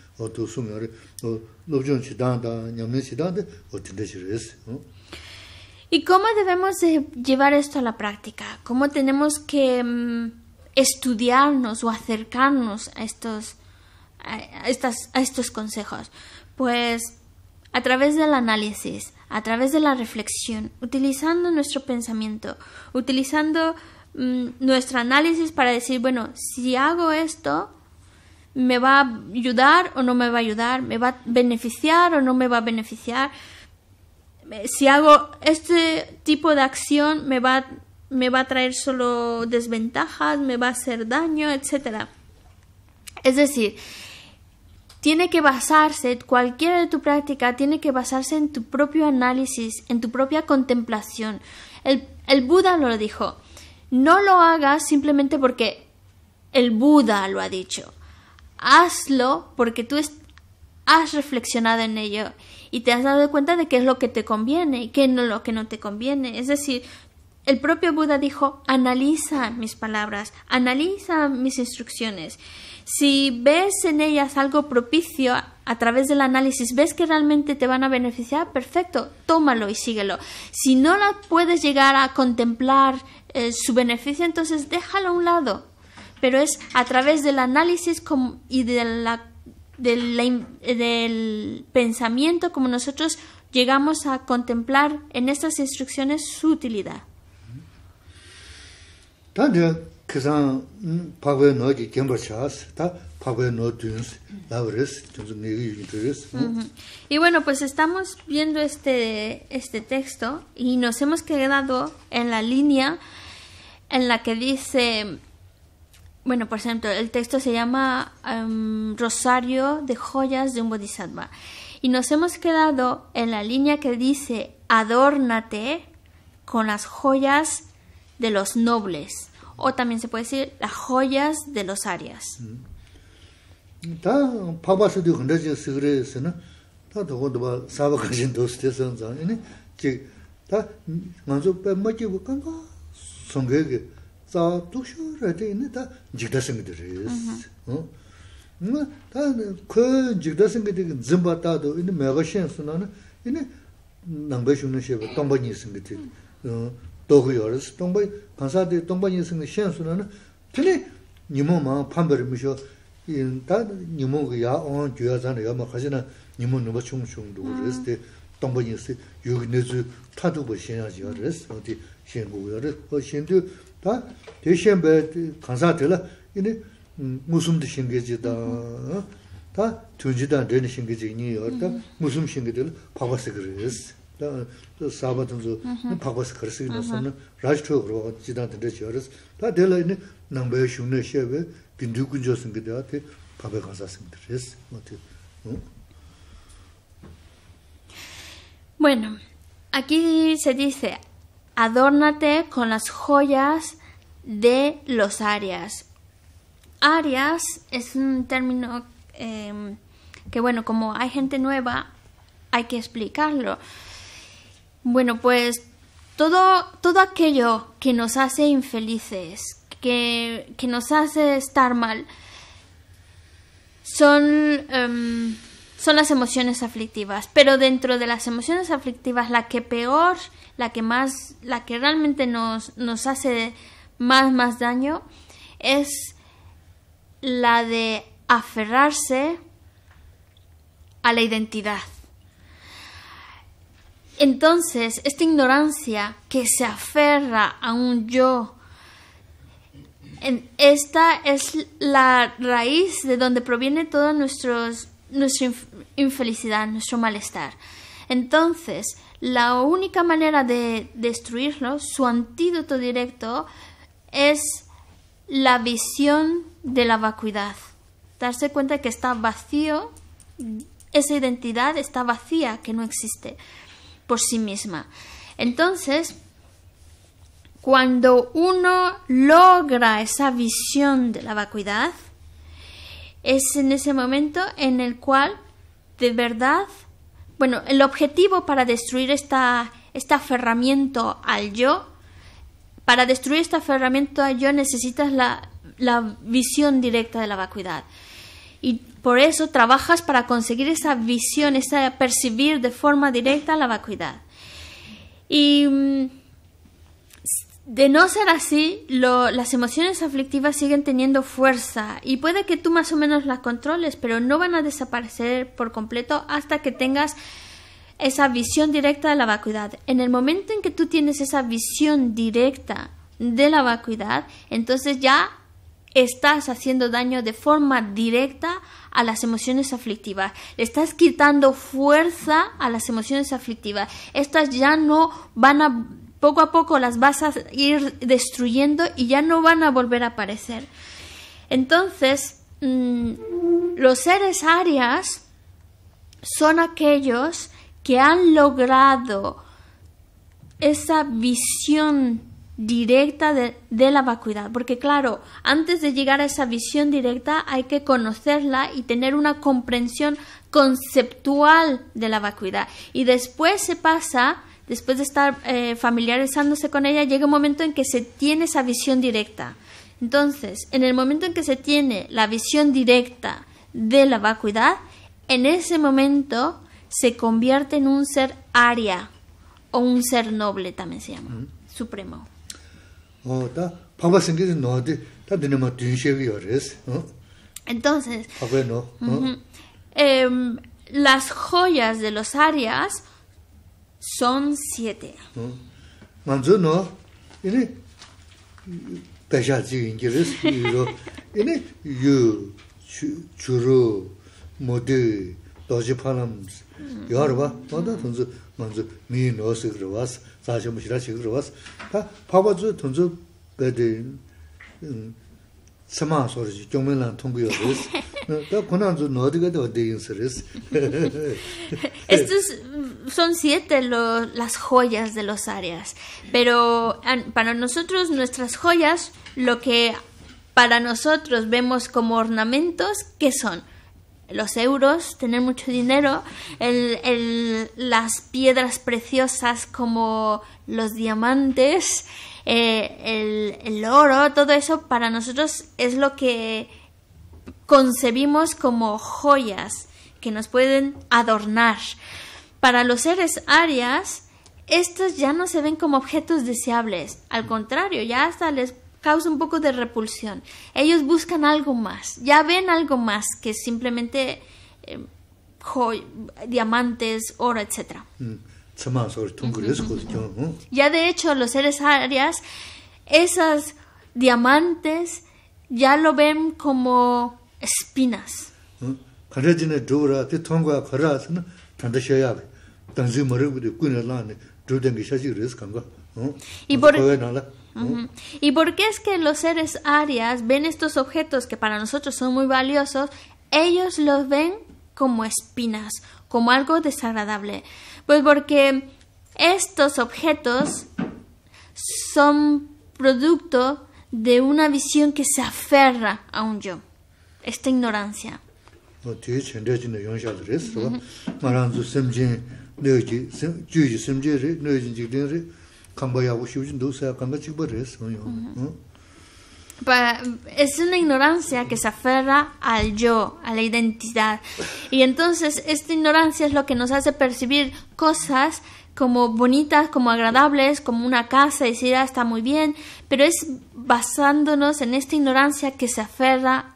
¿Y cómo debemos llevar esto a la práctica? ¿Cómo tenemos que mm, estudiarnos o acercarnos a estos, estos consejos? Pues a través del análisis, a través de la reflexión, utilizando nuestro pensamiento, utilizando mm, nuestro análisis para decir, bueno, si hago esto, me va a ayudar o no me va a ayudar, me va a beneficiar o no me va a beneficiar. Eh, si hago este tipo de acción me va, me va a traer solo desventajas, me va a hacer daño, etc. Es decir, tiene que basarse, cualquiera de tu práctica tiene que basarse en tu propio análisis, en tu propia contemplación. El, el Buda lo dijo, no lo hagas simplemente porque el Buda lo ha dicho hazlo porque tú has reflexionado en ello y te has dado cuenta de qué es lo que te conviene y qué no lo que no te conviene. Es decir, el propio Buda dijo, analiza mis palabras, analiza mis instrucciones. Si ves en ellas algo propicio a través del análisis, ves que realmente te van a beneficiar, perfecto, tómalo y síguelo. Si no la puedes llegar a contemplar eh, su beneficio, entonces déjalo a un lado pero es a través del análisis y de la, del pensamiento como nosotros llegamos a contemplar en estas instrucciones su utilidad. Y bueno, pues estamos viendo este texto y nos hemos quedado en la línea en la que dice bueno, por ejemplo, el texto se llama em, Rosario de joyas de un bodhisattva. Y nos hemos quedado en la línea que dice adórnate con las joyas de los nobles. O también se puede decir las joyas de los arias. Mm. 자 tuk shu 응? ina ta jikda singa diris. Mm-hmm. Hm? Nga ta khe jikda singa diga dzimba tado ina mga shen suna na ina nanggay shunga shiwa tongpa nyi singa mm-hmm. hm, diga 그래서 hu yaw riz tongpa, gansa 어디 tongpa nyi singa shen suna na tani ta chung chung riz mm-hmm. di nyi nizu shen ya shen riz, 다 대신 배 간사들 이니 무슨 드신 게지다 다 둘지다 되는 신기지니 어디다 무슨 신기들 바바스 그랬어 다 사바든지 바바스 그랬어 그래서는 라스트로 지다 되지 어디서 다 될라니 남배 쉬네 쉐베 빈두 군저선 그대한테 밥에 가서 생들레스 Bueno, aquí se dice, Adórnate con las joyas de los Arias. Arias es un término em, que, bueno, como hay gente nueva, hay que explicarlo. Bueno, pues todo, todo aquello que nos hace infelices, que, nos hace estar mal, son... Em, son las emociones aflictivas, pero dentro de las emociones aflictivas la que peor, la que más, la que realmente nos, nos hace más, más daño es la de aferrarse a la identidad. Entonces, esta ignorancia que se aferra a un yo, esta es la raíz de donde proviene todos nuestros nuestra infelicidad, nuestro malestar. Entonces, la única manera de destruirlo, su antídoto directo, es la visión de la vacuidad. Darse cuenta que está vacío, esa identidad está vacía, que no existe por sí misma. Entonces, cuando uno logra esa visión de la vacuidad, es en ese momento en el cual de verdad, bueno, el objetivo para destruir esta, este aferramiento al yo, para destruir este aferramiento al yo necesitas la, la visión directa de la vacuidad. Y por eso trabajas para conseguir esa visión, esa percibir de forma directa la vacuidad. Y mm, de no ser así, las emociones aflictivas siguen teniendo fuerza y puede que tú más o menos las controles, pero no van a desaparecer por completo hasta que tengas esa visión directa de la vacuidad. En el momento en que tú tienes esa visión directa de la vacuidad, entonces ya estás haciendo daño de forma directa a las emociones aflictivas. Le estás quitando fuerza a las emociones aflictivas. Estas ya no van a poco a poco las vas a ir destruyendo y ya no van a volver a aparecer. Entonces, mm, los seres arias son aquellos que han logrado esa visión directa de, la vacuidad. Porque claro, antes de llegar a esa visión directa hay que conocerla y tener una comprensión conceptual de la vacuidad. Y después se pasa después de estar eh, familiarizándose con ella, llega un momento en que se tiene esa visión directa. Entonces, en el momento en que se tiene la visión directa de la vacuidad, en ese momento se convierte en un ser aria o un ser noble también se llama, mm. supremo. Entonces, em, las joyas de los arias son 7 manzo no ini ta ja ji ingles ini yu churu modu do ji phalam yo tunzu manzu, mi no se ro vas mushira se ro ta pa ba zu tunzu bedi de mm, sama so ji lan thong gyo Estos mm, son siete las joyas de los áreas, pero para nosotros nuestras joyas, lo que para nosotros vemos como ornamentos, ¿qué son? Los euros, tener mucho dinero, las piedras preciosas como los diamantes, eh, el oro, todo eso para nosotros es lo que concebimos como joyas que nos pueden adornar. Para los seres arias, estos ya no se ven como objetos deseables, al contrario, ya hasta les causa un poco de repulsión. Ellos buscan algo más, ya ven algo más que simplemente eh, diamantes, oro, etc. Mm, ya de hecho los seres arias, esos diamantes ya lo ven como espinas. ¿Y por qué es que los seres arias ven estos objetos que para nosotros son muy valiosos? Ellos los ven como espinas, como algo desagradable. Pues porque estos objetos son producto de una visión que se aferra a un yo esta ignorancia. es una ignorancia que se aferra al yo, a la identidad. Y entonces esta ignorancia es lo que nos hace percibir cosas como bonitas, como agradables, como una casa, y decir, ah, está muy bien, pero es basándonos en esta ignorancia que se aferra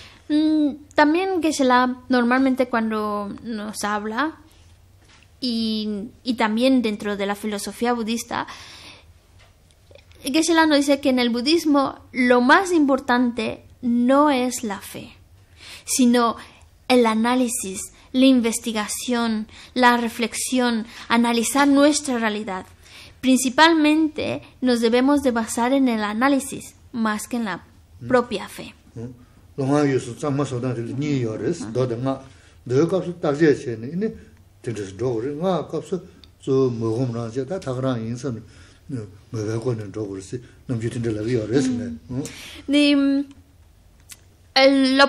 Mm, también geshe normalmente cuando nos habla y, también dentro de la filosofía budista, geshe nos dice que en el budismo lo más importante no es la fe, sino el análisis, la investigación, la reflexión, analizar nuestra realidad. Principalmente nos debemos de basar en el análisis más que en la mm. propia fe. Mm. Lo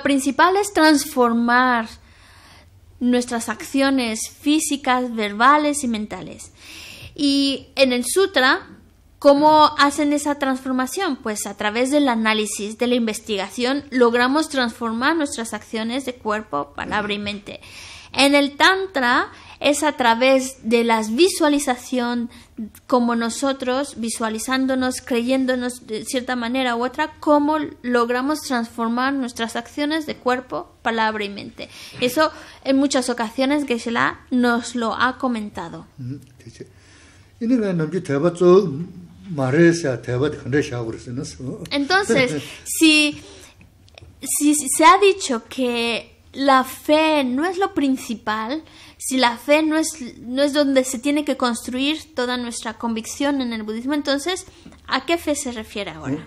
principal es transformar nuestras acciones físicas, verbales y mentales. Y en el sutra... ¿Cómo hacen esa transformación? Pues a través del análisis, de la investigación, logramos transformar nuestras acciones de cuerpo, palabra y mente. En el Tantra es a través de la visualización, como nosotros, visualizándonos, creyéndonos de cierta manera u otra, cómo logramos transformar nuestras acciones de cuerpo, palabra y mente. Eso en muchas ocasiones geshe nos lo ha comentado. Entonces, si, si, se ha dicho que la fe no es lo principal, si la fe no es, no es donde se tiene que construir toda nuestra convicción en el budismo, entonces, ¿a qué fe se refiere ahora?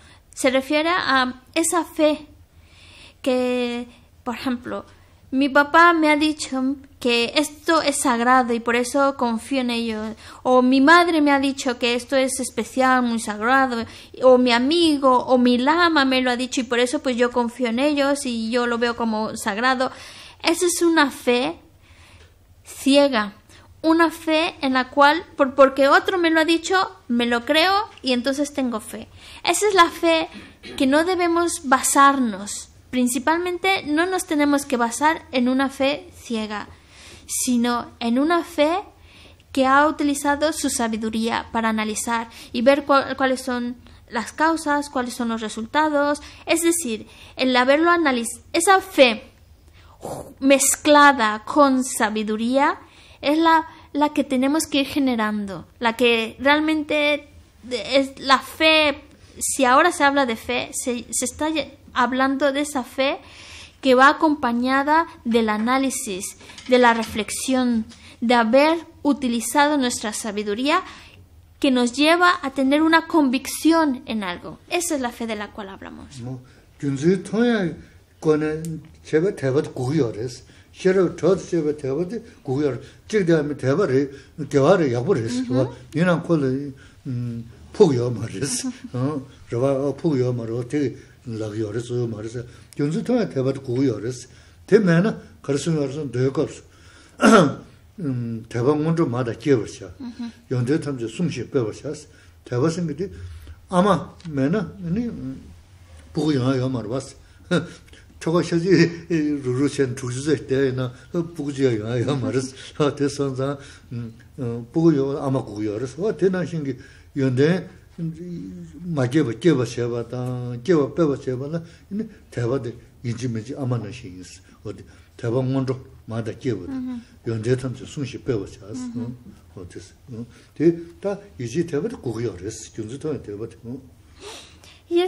Se refiere a esa fe que, por ejemplo, mi papá me ha dicho que esto es sagrado y por eso confío en ellos. O mi madre me ha dicho que esto es especial, muy sagrado. O mi amigo o mi lama me lo ha dicho y por eso pues yo confío en ellos y yo lo veo como sagrado. Esa es una fe ciega. Una fe en la cual, por, porque otro me lo ha dicho, me lo creo y entonces tengo fe. Esa es la fe que no debemos basarnos. Principalmente no nos tenemos que basar en una fe ciega, sino en una fe que ha utilizado su sabiduría para analizar y ver cuáles son las causas, cuáles son los resultados. Es decir, el haberlo analizado, esa fe mezclada con sabiduría es la, la que tenemos que ir generando, la que realmente es la fe si ahora se habla de fe, se, está hablando de esa fe que va acompañada del análisis, de la reflexión, de haber utilizado nuestra sabiduría que nos lleva a tener una convicción en algo. Esa es la fe de la cual hablamos. 푸요 머리스 어 저와 푸요 머로 티 라기어스 머리스 견즈 통에 대바 구요르스 대면은 그래서 그래서 되게 음 대방문 좀 마다 끼어버셔 연대 탐지 숨쉬 빼버셔 대버선 그때 아마 매는 아니 부고요 요 말어 저거 셔지 루루센 두주제 때에나 부고지야 요 말어 봤어 음 부고요 아마 구요르스 와 대나신 게 yondé ma jeba, jeba xeba tang, jeba peba xeba la, yondé taiba de yinchi mechi ama na xe yinsi, 이지 taiba ngondro ma da jeba de, yondé tang zi sunxi peba mm-hmm. mm, mm. ta de yonzi Y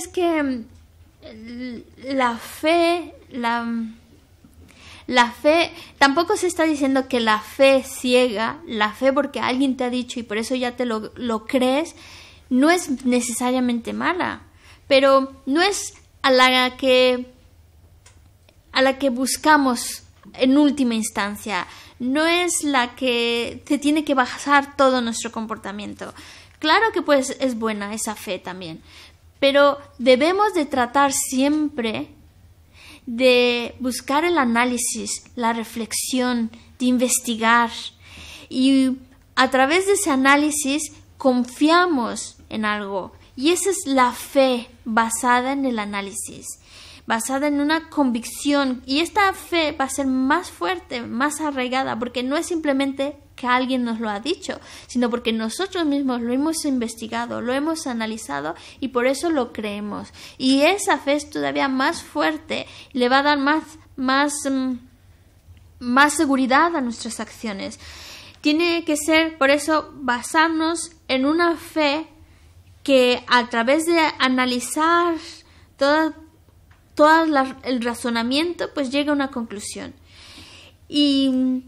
mm. la fe, la... la fe, tampoco se está diciendo que la fe ciega, la fe porque alguien te ha dicho y por eso ya te lo, crees, no es necesariamente mala, pero no es a la que a la que buscamos en última instancia, no es la que se tiene que basar todo nuestro comportamiento. Claro que pues es buena esa fe también, pero debemos de tratar siempre de buscar el análisis, la reflexión, de investigar. Y a través de ese análisis confiamos en algo. Y esa es la fe basada en el análisis, basada en una convicción. Y esta fe va a ser más fuerte, más arraigada, porque no es simplemente alguien nos lo ha dicho, sino porque nosotros mismos lo hemos investigado, lo hemos analizado y por eso lo creemos. Y esa fe es todavía más fuerte le va a dar más, más, mm, más seguridad a nuestras acciones. Tiene que ser, por eso, basarnos en una fe que a través de analizar todo, todo el razonamiento, pues llega a una conclusión. Y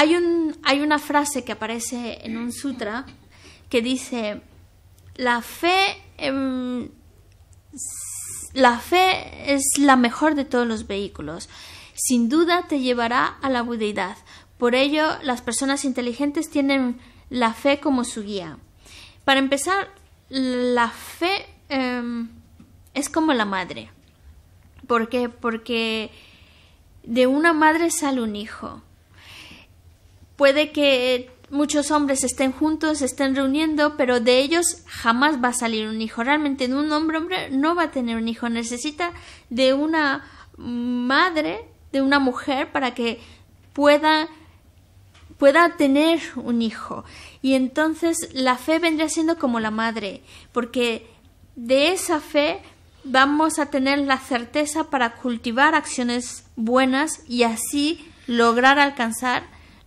hay, una frase que aparece en un sutra que dice, la fe, em, la fe es la mejor de todos los vehículos. Sin duda te llevará a la budeidad. Por ello, las personas inteligentes tienen la fe como su guía. Para empezar, la fe em, es como la madre. ¿Por qué? Porque de una madre sale un hijo. Puede que muchos hombres estén juntos, estén reuniendo, pero de ellos jamás va a salir un hijo. Realmente de un hombre, hombre no va a tener un hijo. Necesita de una madre, de una mujer, para que pueda pueda tener un hijo. Y entonces la fe vendría siendo como la madre, porque de esa fe vamos a tener la certeza para cultivar acciones buenas y así lograr alcanzar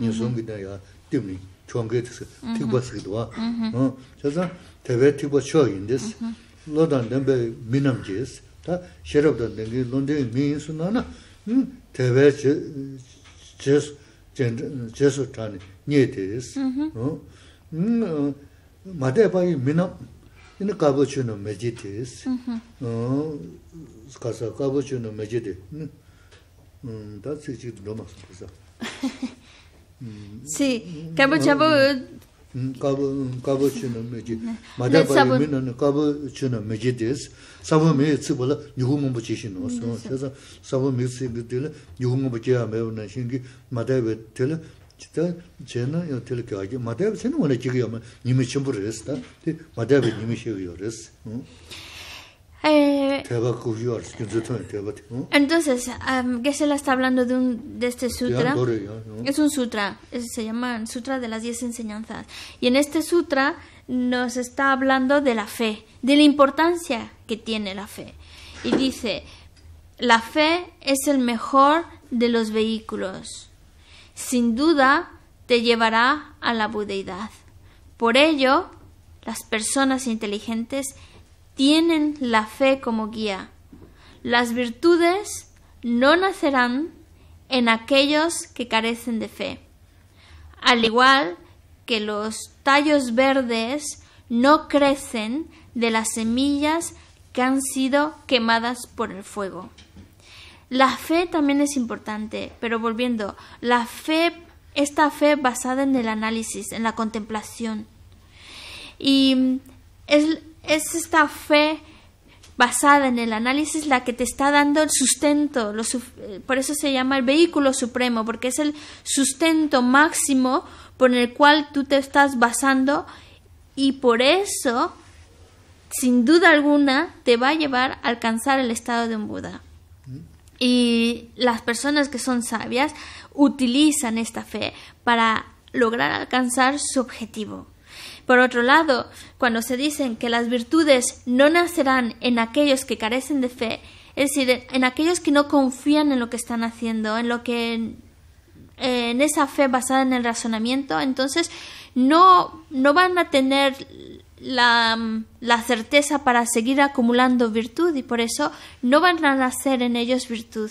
nyo songi dan yaa dimni chonggay tisi tikba sikidwa. Chaza tewe tikba shio indis, lo dan denbe minam 제스 ta sherab dan dengi londeyi miin su nana, tewe jesu tani nye tis. Madeba yi minam, ini kabu tsik Sí, tempo tempo kabu kabu chuna meji mada ba yumi nani kabu chuna meji des sabu me tsu bala yuhu mumbu chi shi nuwa sunwa chasa me tsu bi tila yuhu mumbu chi ya mewa na tila chita chena ya tila wana chigi ma nimi chimbu res ta mada nimi shigi res Eh, entonces, se le está hablando de, de este sutra. Es un sutra, se llama Sutra de las Diez Enseñanzas. Y en este sutra nos está hablando de la fe, de la importancia que tiene la fe. Y dice, la fe es el mejor de los vehículos. Sin duda, te llevará a la budeidad. Por ello, las personas inteligentes tienen la fe como guía. Las virtudes no nacerán en aquellos que carecen de fe. Al igual que los tallos verdes no crecen de las semillas que han sido quemadas por el fuego. La fe también es importante, pero volviendo, la fe, esta fe basada en el análisis, en la contemplación. Y es es esta fe basada en el análisis la que te está dando el sustento, eh, por eso se llama el vehículo supremo, porque es el sustento máximo por el cual tú te estás basando y por eso, sin duda alguna, te va a llevar a alcanzar el estado de un Buda. Mm. Y las personas que son sabias utilizan esta fe para lograr alcanzar su objetivo. Por otro lado, cuando se dicen que las virtudes no nacerán en aquellos que carecen de fe, es decir, en aquellos que no confían en lo que están haciendo, en lo que en esa fe basada en el razonamiento, entonces no, no van a tener la, la, certeza para seguir acumulando virtud y por eso no van a nacer en ellos virtud.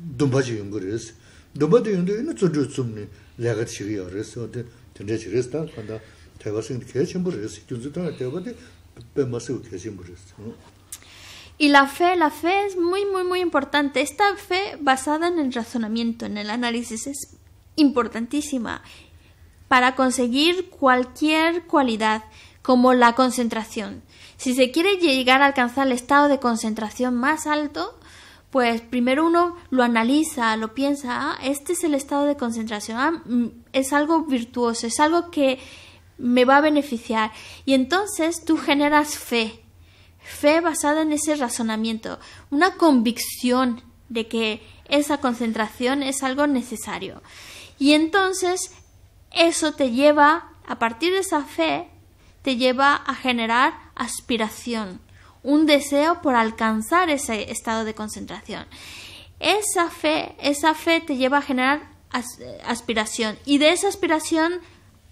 Mm. Y la fe, la fe es muy, muy, muy importante. Esta fe basada en el razonamiento, en el análisis, es importantísima para conseguir cualquier cualidad, como la concentración. Si se quiere llegar a alcanzar el estado de concentración más alto, pues primero uno lo analiza, lo piensa, ah, este es el estado de concentración, ah, mm, es algo virtuoso, es algo que me va a beneficiar. Y entonces tú generas fe, fe basada en ese razonamiento, una convicción de que esa concentración es algo necesario. Y entonces eso te lleva, a partir de esa fe, te lleva a generar aspiración, un deseo por alcanzar ese estado de concentración. Esa fe, esa fe te lleva a generar aspiración y de esa aspiración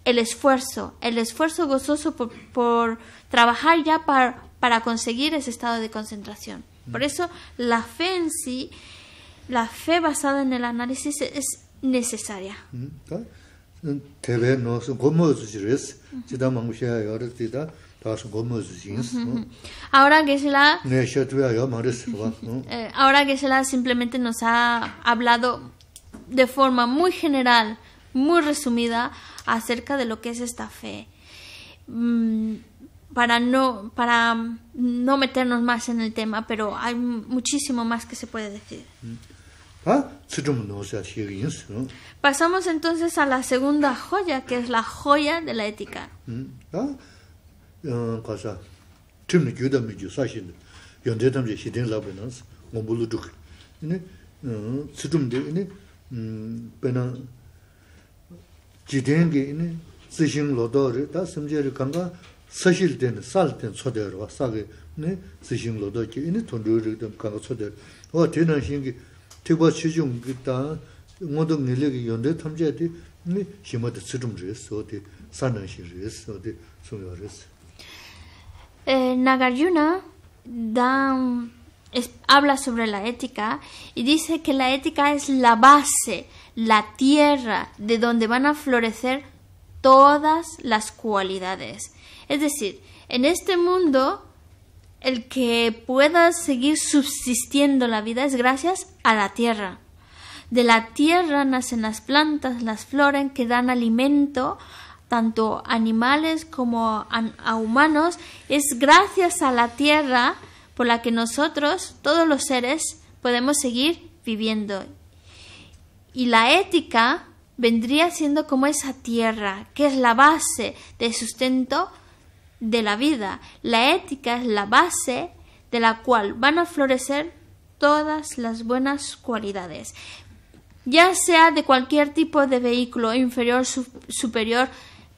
el esfuerzo, el esfuerzo gozoso por, trabajar ya para, para conseguir ese estado de concentración. Mm. Por eso la fe en sí, la fe basada en el análisis es necesaria. Mm. Ahora que se la ahora que se la simplemente nos ha hablado de forma muy general, muy resumida acerca de lo que es esta fe. Mm, para no para no meternos más en el tema, pero hay muchísimo más que se puede decir. Pasamos entonces a la segunda joya, que es la joya de la ética. kasa timni gyuda mi gyu sashin yonde tamze shiden labi 이네 ngombulu duk ini tsutumde ini pena jidengi ini tsishin lodori ta simjeri kanga sashil ten sal ten tsoder wa sagi ini tsishin lodoki ini tondori dem kanga tsoder wa tena shingi tiba chichung ki ta ngondo ngilegi yonde tamze di eh, Nagarjuna habla sobre la ética y dice que la ética es la base, la tierra de donde van a florecer todas las cualidades. Es decir, en este mundo el que pueda seguir subsistiendo la vida es gracias a la tierra. De la tierra nacen las plantas, las flores que dan alimento tanto animales como a, humanos, es gracias a la tierra por la que nosotros, todos los seres, podemos seguir viviendo. Y la ética vendría siendo como esa tierra, que es la base de sustento de la vida. La ética es la base de la cual van a florecer todas las buenas cualidades, ya sea de cualquier tipo de vehículo inferior, superior,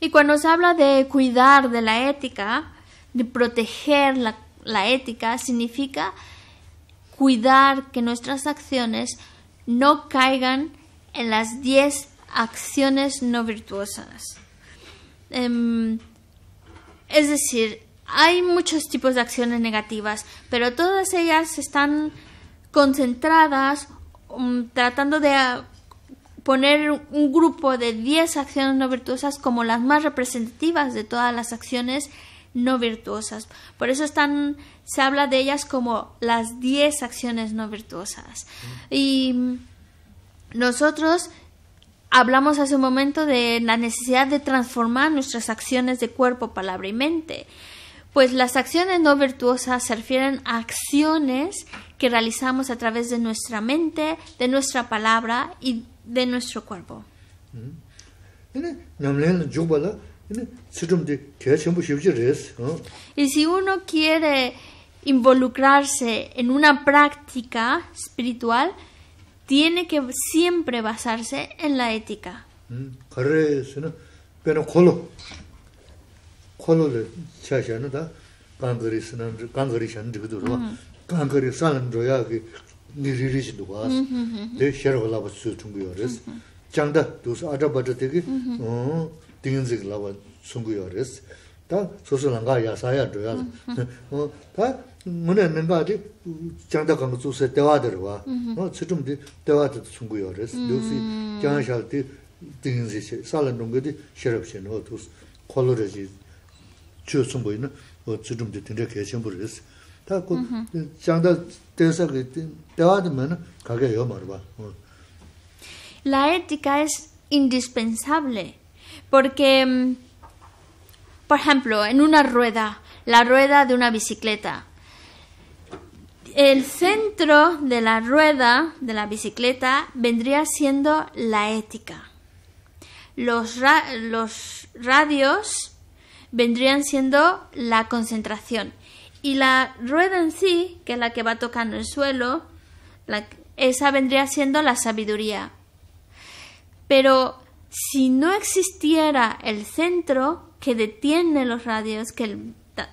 Y cuando se habla de cuidar de la ética, de proteger la, ética, significa cuidar que nuestras acciones no caigan en las 10 acciones no virtuosas. Em, es decir, hay muchos tipos de acciones negativas, pero todas ellas están concentradas mm, tratando de poner un grupo de 10 acciones no virtuosas como las más representativas de todas las acciones no virtuosas. Por eso se habla de ellas como las 10 acciones no virtuosas. Y nosotros hablamos hace un momento de la necesidad de transformar nuestras acciones de cuerpo, palabra y mente. Pues las acciones no virtuosas se refieren a acciones que realizamos a través de nuestra mente, de nuestra palabra y de nuestro cuerpo. Mm-hmm. Y si uno quiere involucrarse en una práctica espiritual, tiene que siempre basarse en la ética. Mm-hmm. ngi ri 데 shi dhuwaas, 장다 두스 ghu 어 띵즈글라바 chunggu 다 소소랑가 야사야 줘야 어다 tiki dhinginzi ghi labba chunggu yo res. Taa, susi langa aya, saa aya dhuya zi. Taa, ngunay nindwaa di chanda kanga tsu usi dewaadirwaa. Tsu La ética es indispensable porque, mm, por ejemplo, en una rueda, la rueda de una bicicleta, el centro de la rueda de la bicicleta vendría siendo la ética. Los, radios vendrían siendo la concentración y la rueda en sí, que es la que va tocando el suelo, esa vendría siendo la sabiduría. Pero si no existiera el centro que detiene los radios, que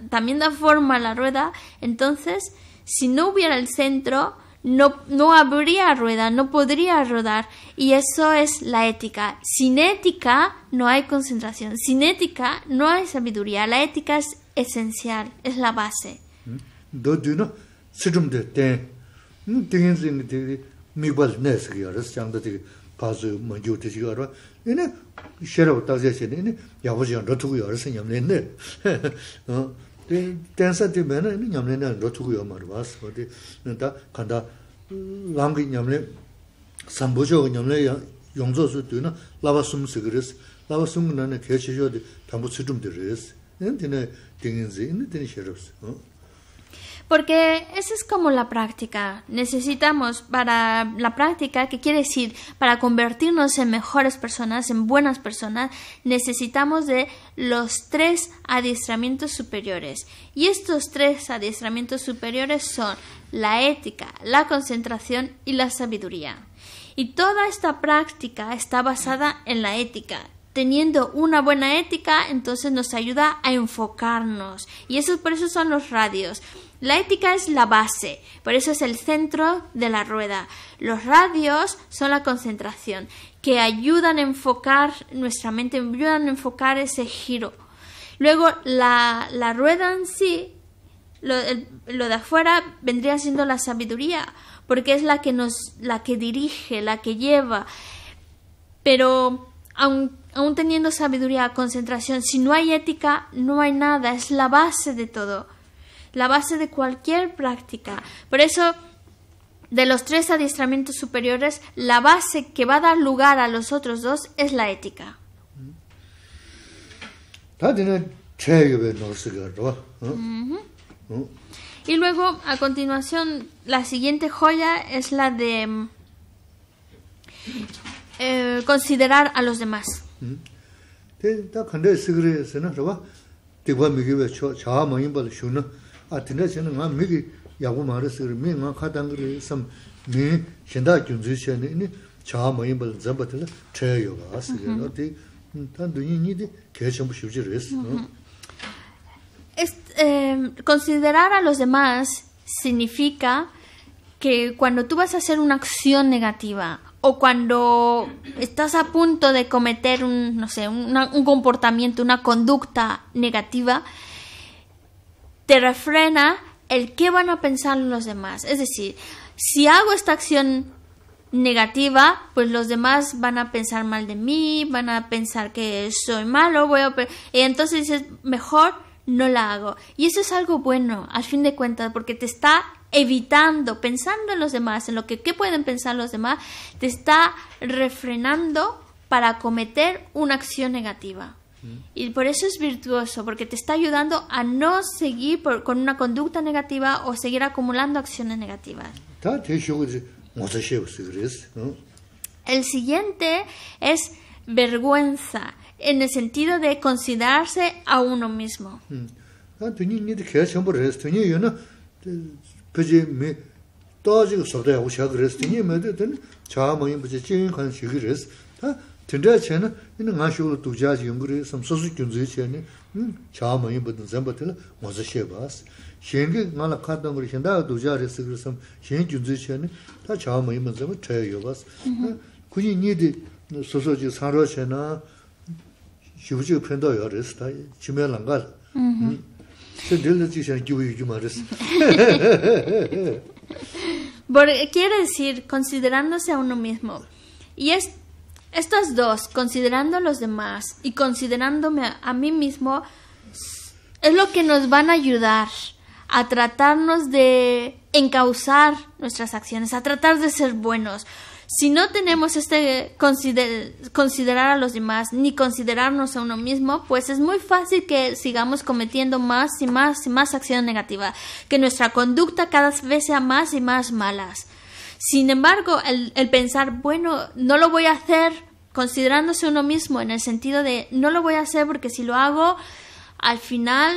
también da forma a la rueda, entonces, si no hubiera el centro, no, no habría rueda, no podría rodar. Y eso es la ética. Sin ética no hay concentración, sin ética no hay sabiduría. La ética es esencial, es la base. dō dhū nō sīdhūm dhē tēng tēng zhīng dhī mīqbāl nē sīg yā rās chāng dhā dhī pāzu mā yū dhī sīg yā rā yīnē shērā wā tāg zhā shē nē yīnē yā bā zhīyān rā tūgu yā rā sīng yā mlēn nē tēng sā dhī 어 Porque esa es como la práctica. Necesitamos para la práctica, que quiere decir para convertirnos en mejores personas, en buenas personas, necesitamos de los tres adiestramientos superiores. Y estos tres adiestramientos superiores son la ética, la concentración y la sabiduría. Y toda esta práctica está basada en la ética, teniendo una buena ética, entonces nos ayuda a enfocarnos. Y esos por eso son los radios. La ética es la base, por eso es el centro de la rueda. Los radios son la concentración, que ayudan a enfocar nuestra mente, ayudan a enfocar ese giro. Luego, la, rueda en sí, lo, de afuera, vendría siendo la sabiduría, porque es la que nos, la que dirige, la que lleva. Pero, aún teniendo sabiduría, concentración, si no hay ética, no hay nada, es la base de todo la base de cualquier práctica. Por eso, de los tres adiestramientos superiores, la base que va a dar lugar a los otros dos es la ética. Mm. Y luego, a continuación, la siguiente joya es la de mm, eh, considerar a los demás. Mm. 아 tinda shena nga miki yagu maara sikiri, mi nga khatangiri sam mi shinda gyunzu shena ini chaa mayinba zamba tila chaya yoga sikiri, no di tan dunyi nyi di kaya shambu shibji res. Em, considerar a los demás significa que cuando tú vas a hacer una acción negativa o cuando estás a punto de cometer un, no sé, una, un comportamiento, una conducta negativa, te refrena el qué van a pensar los demás. Es decir, si hago esta acción negativa, pues los demás van a pensar mal de mí, van a pensar que soy malo, voy a... Y entonces es mejor no la hago. Y eso es algo bueno, al fin de cuentas, porque te está evitando, pensando en los demás, en lo que pueden pensar los demás, te está refrenando para cometer una acción negativa. Y por eso es virtuoso, porque te está ayudando a no seguir con una conducta negativa o seguir acumulando acciones negativas. El siguiente es vergüenza, en el sentido de considerarse a uno mismo. Mm. tindrā chayana, ina ngā shūla tukjāsi yungurī, samsasu kyunzui chayani, hmm, chāma yin bātun zemba tila, mwaza xe bās. Xiengi ngā la khatangurī, xindāga tukjāri sikri sam, xiengi kyunzui chayani, tā chāma yin bātun zemba chaya yo bās. Mm-hmm. Hmm, Kuñi nidi, soso chī sānruwa chayana, xivu chī pindā yo rīs, tā chayana, Quiere decir, considerándose a uno mismo, y es... Estas dos, considerando a los demás y considerándome a, mí mismo, es lo que nos van a ayudar a tratarnos de encauzar nuestras acciones, a tratar de ser buenos. Si no tenemos este considerar a los demás ni considerarnos a uno mismo, pues es muy fácil que sigamos cometiendo más y más y más acción negativa, que nuestra conducta cada vez sea más y más malas. Sin embargo, el pensar, bueno, no lo voy a hacer considerándose uno mismo en el sentido de no lo voy a hacer porque si lo hago al final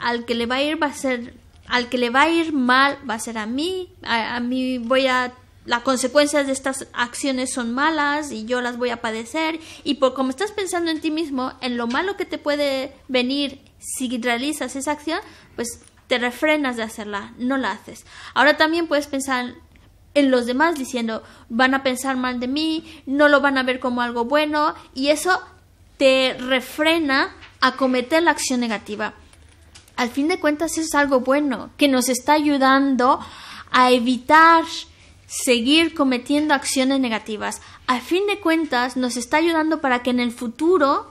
al que le va a ir va a ser al que le va a ir mal va a ser a mí a, mí voy a las consecuencias de estas acciones son malas y yo las voy a padecer y por como estás pensando en ti mismo en lo malo que te puede venir si realizas esa acción pues te refrenas de hacerla no la haces ahora también puedes pensar en los demás diciendo van a pensar mal de mí, no lo van a ver como algo bueno y eso te refrena a cometer la acción negativa. Al fin de cuentas eso es algo bueno que nos está ayudando a evitar seguir cometiendo acciones negativas. Al fin de cuentas nos está ayudando para que en el futuro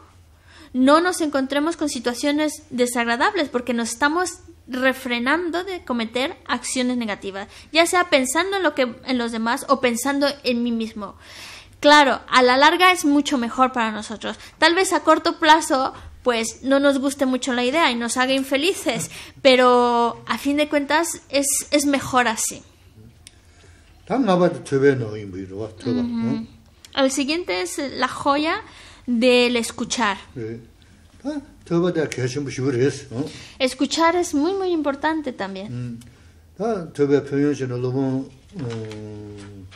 no nos encontremos con situaciones desagradables porque nos estamos refrenando de cometer acciones negativas, ya sea pensando en lo que en los demás o pensando en mí mismo. Claro, a la larga es mucho mejor para nosotros. Tal vez a corto plazo pues no nos guste mucho la idea y nos haga infelices, pero a fin de cuentas es, mejor así. al El siguiente es la joya del escuchar. Ah, 더버다 계신 분이 응? Escuchar es muy muy importante también. 음. 다 저거 표현하는 음.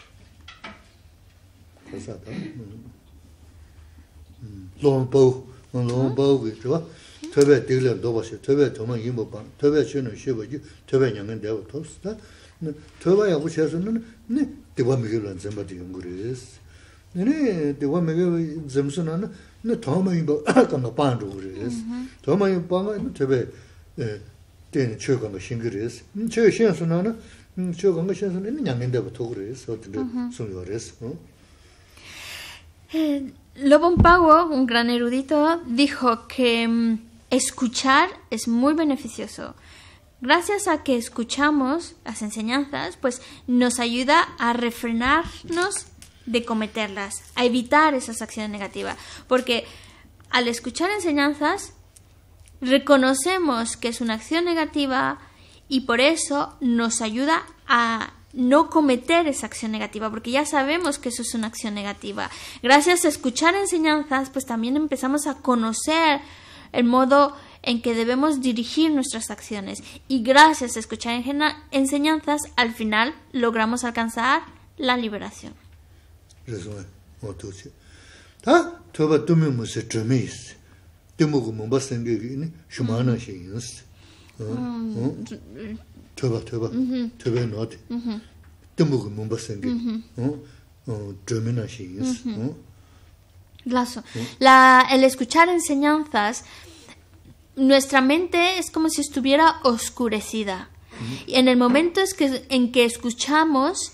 그렇다. 음. 너무 보고 네. nene dewa mege zemsu na na thoma yinba kanga pan rugu res mm-hmm. thoma yinba panga tebe eh, teni chö kanga shingi res chö shensu na na chö kanga shensu na nyangen deba togu res otinde mm-hmm. sungyo res eh, Lobon Pago, un gran erudito, dijo que mm, escuchar es muy beneficioso. Gracias a que escuchamos las enseñanzas, pues nos ayuda a refrenarnos de cometerlas, a evitar esas acciones negativas, porque al escuchar enseñanzas reconocemos que es una acción negativa y por eso nos ayuda a no cometer esa acción negativa, porque ya sabemos que eso es una acción negativa. Gracias a escuchar enseñanzas, pues también empezamos a conocer el modo en que debemos dirigir nuestras acciones. Y gracias a escuchar enseñanzas, al final logramos alcanzar la liberación rīsōngā ngō tō chī. Tā tōba tōmi mō sē tōmi yīs, tē mō kō mō bā sēngi kī nī shūmā nā shē yīs. Tōba, tōba, tōba nō tē, tē mō La, el escuchar enseñanzas, nuestra mente es como si estuviera oscurecida. Y en el momento es que, en que escuchamos,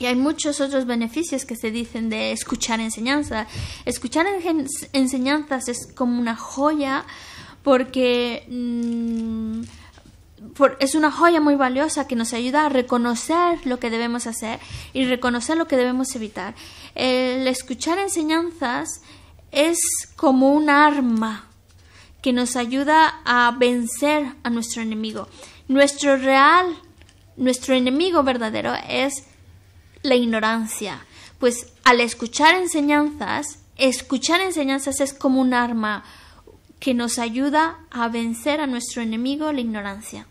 Y hay muchos otros beneficios que se dicen de escuchar enseñanza. Escuchar enseñanzas es como una joya porque... Mm, es una joya muy valiosa que nos ayuda a reconocer lo que debemos hacer y reconocer lo que debemos evitar. El escuchar enseñanzas es como un arma que nos ayuda a vencer a nuestro enemigo. Nuestro real, nuestro enemigo verdadero es la ignorancia, pues al escuchar enseñanzas, escuchar enseñanzas es como un arma que nos ayuda a vencer a nuestro enemigo la ignorancia.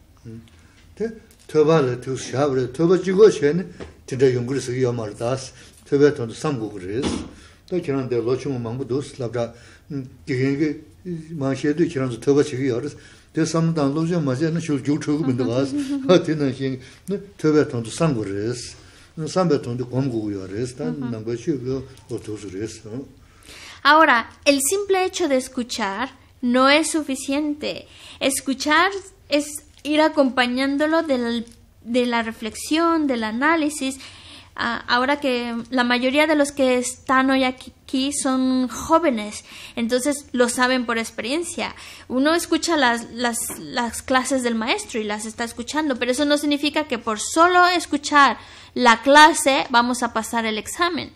Ahora, el simple hecho de escuchar no es suficiente. Escuchar es ir acompañándolo de la reflexión, del análisis Ah, ahora que la mayoría de los que están hoy aquí son jóvenes, entonces lo saben por experiencia. Uno escucha las, las, las clases del maestro y las está escuchando, pero eso no significa que por solo escuchar la clase vamos a pasar el examen.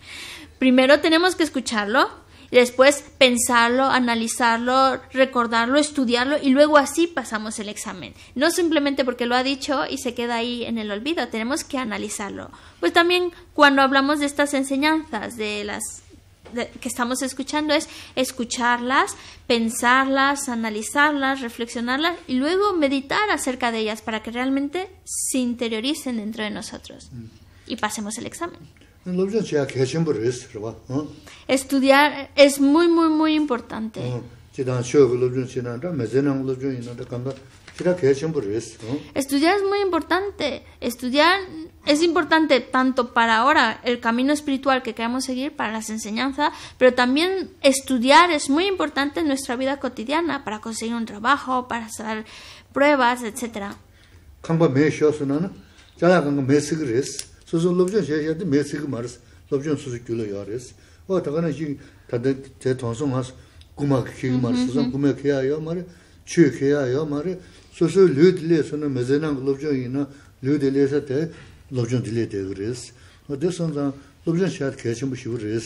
Primero tenemos que escucharlo, después pensarlo, analizarlo, recordarlo, estudiarlo y luego así pasamos el examen. No simplemente porque lo ha dicho y se queda ahí en el olvido, tenemos que analizarlo. Pues también cuando hablamos de estas enseñanzas, de las que estamos escuchando es escucharlas, pensarlas, analizarlas, reflexionarlas y luego meditar acerca de ellas para que realmente se interioricen dentro de nosotros mm. y pasemos el examen. Estudiar es muy, muy, muy importante. Estudiar es muy importante. Estudiar es importante tanto para ahora el camino espiritual que queremos seguir, para las enseñanzas, pero también estudiar es muy importante en nuestra vida cotidiana, para conseguir un trabajo, para hacer pruebas, etc. Susu lopchon shay shaydi meysi gi maris, lopchon susu gulo yawariz. O taqani yin taday te tonsu gas guma ki ki maris, susan guma kiya yaw maris, chiyo kiya yaw maris. Susu loo diliy sonu me zaylangi lopchon yina loo diliy satay lopchon diliy degiriz. O dek son zan lopchon shaydi kaya chin bu shiviriz.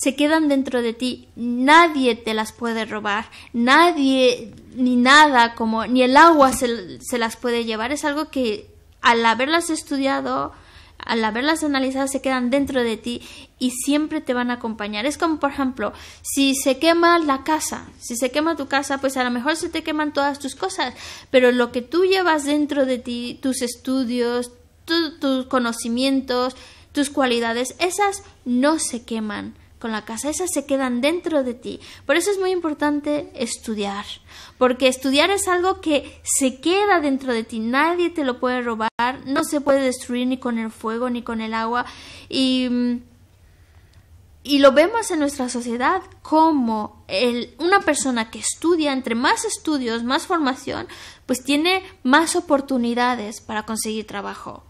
se quedan dentro de ti, nadie te las puede robar, nadie ni nada como ni el agua se, las puede llevar, es algo que al haberlas estudiado, al haberlas analizado, se quedan dentro de ti y siempre te van a acompañar. Es como, por ejemplo, si se quema la casa, si se quema tu casa, pues a lo mejor se te queman todas tus cosas, pero lo que tú llevas dentro de ti, tus estudios, tus conocimientos, tus cualidades, esas no se queman con la casa, esas se quedan dentro de ti. Por eso es muy importante estudiar, porque estudiar es algo que se queda dentro de ti, nadie te lo puede robar, no se puede destruir ni con el fuego ni con el agua y lo vemos en nuestra sociedad como el, una persona que estudia, entre más estudios, más formación, pues tiene más oportunidades para conseguir trabajo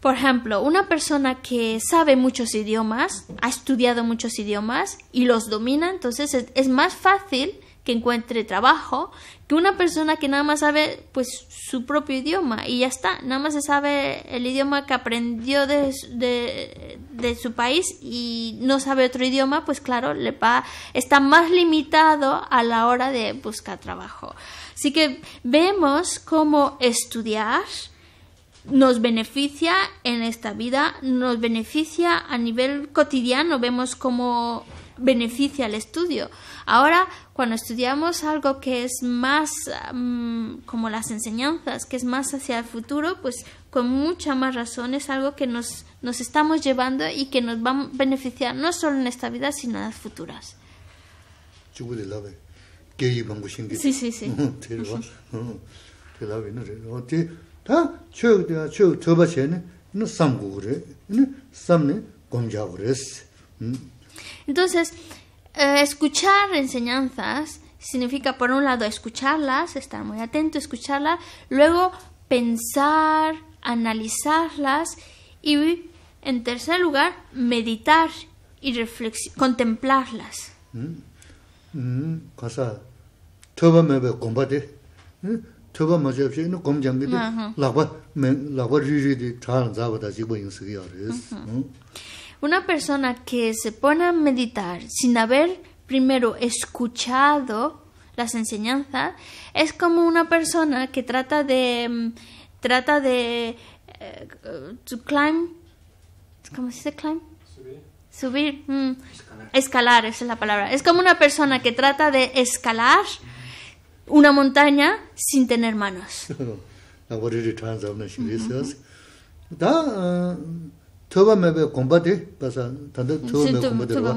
por ejemplo, una persona que sabe muchos idiomas, ha estudiado muchos idiomas y los domina, entonces es, más fácil que encuentre trabajo que una persona que nada más sabe pues su propio idioma y ya está, nada más se sabe el idioma que aprendió de, de su país y no sabe otro idioma, pues claro, le va, está más limitado a la hora de buscar trabajo. Así que vemos cómo estudiar, nos beneficia en esta vida, nos beneficia a nivel cotidiano, vemos cómo beneficia el estudio. Ahora, cuando estudiamos algo que es más mm, como las enseñanzas, que es más hacia el futuro, pues con mucha más razón es algo que nos, estamos llevando y que nos va a beneficiar no solo en esta vida, sino en las futuras entonces eh, escuchar enseñanzas significa por un lado escucharlas estar muy atento escucharlas luego pensar analizarlas y en tercer lugar meditar y contemplarlas mm. Mm. Una persona que se pone a meditar sin haber primero escuchado las enseñanzas es como una persona que trata de mm, trata de eh, to climb ¿cómo se dice climb? subir, mm. escalar. esa es la palabra es como una persona que trata de escalar una montaña sin tener manos. Na gori ri tuan zaw na shi Da tuba me be gomba di, basa tanda tuba me gomba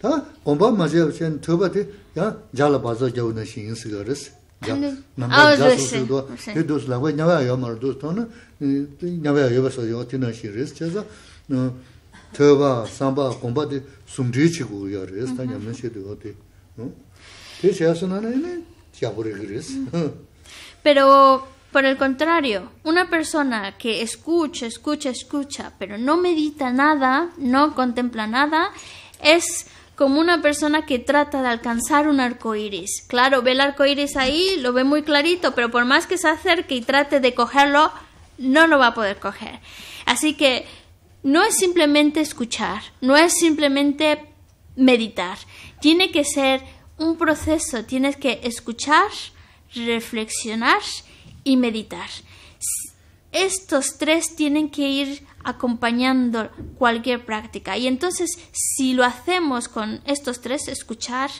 Da gomba ma zi yaw shen tuba di, ya jala bazo jaw na shi yin si gari si. Ya nambar jaso si duwa, hi dus la wai nyawaya yaw mara dus tona, eh, nyawaya yaw baso yaw tina shi ri si che za. Tuba, samba, gomba di sumri chi gu mm-hmm. ya ri si, ta nyam na shi duwa di. Ti shi yaw su Pero por el contrario, una persona que escucha, escucha, escucha, pero no medita nada, no contempla nada, es como una persona que trata de alcanzar un arco iris. Claro, ve el arco iris ahí, lo ve muy clarito, pero por más que se acerque y trate de cogerlo, no lo va a poder coger. Así que no es simplemente escuchar, no es simplemente meditar. Tiene que ser un proceso. Tienes que escuchar, reflexionar y meditar. Estos tres tienen que ir acompañando cualquier práctica. Y entonces, si lo hacemos con estos tres, escuchar,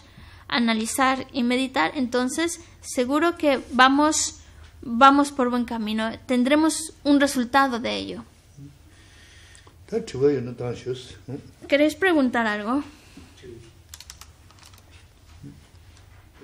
analizar y meditar, entonces seguro que vamos, vamos por buen camino. Tendremos un resultado de ello. ¿Queréis preguntar algo?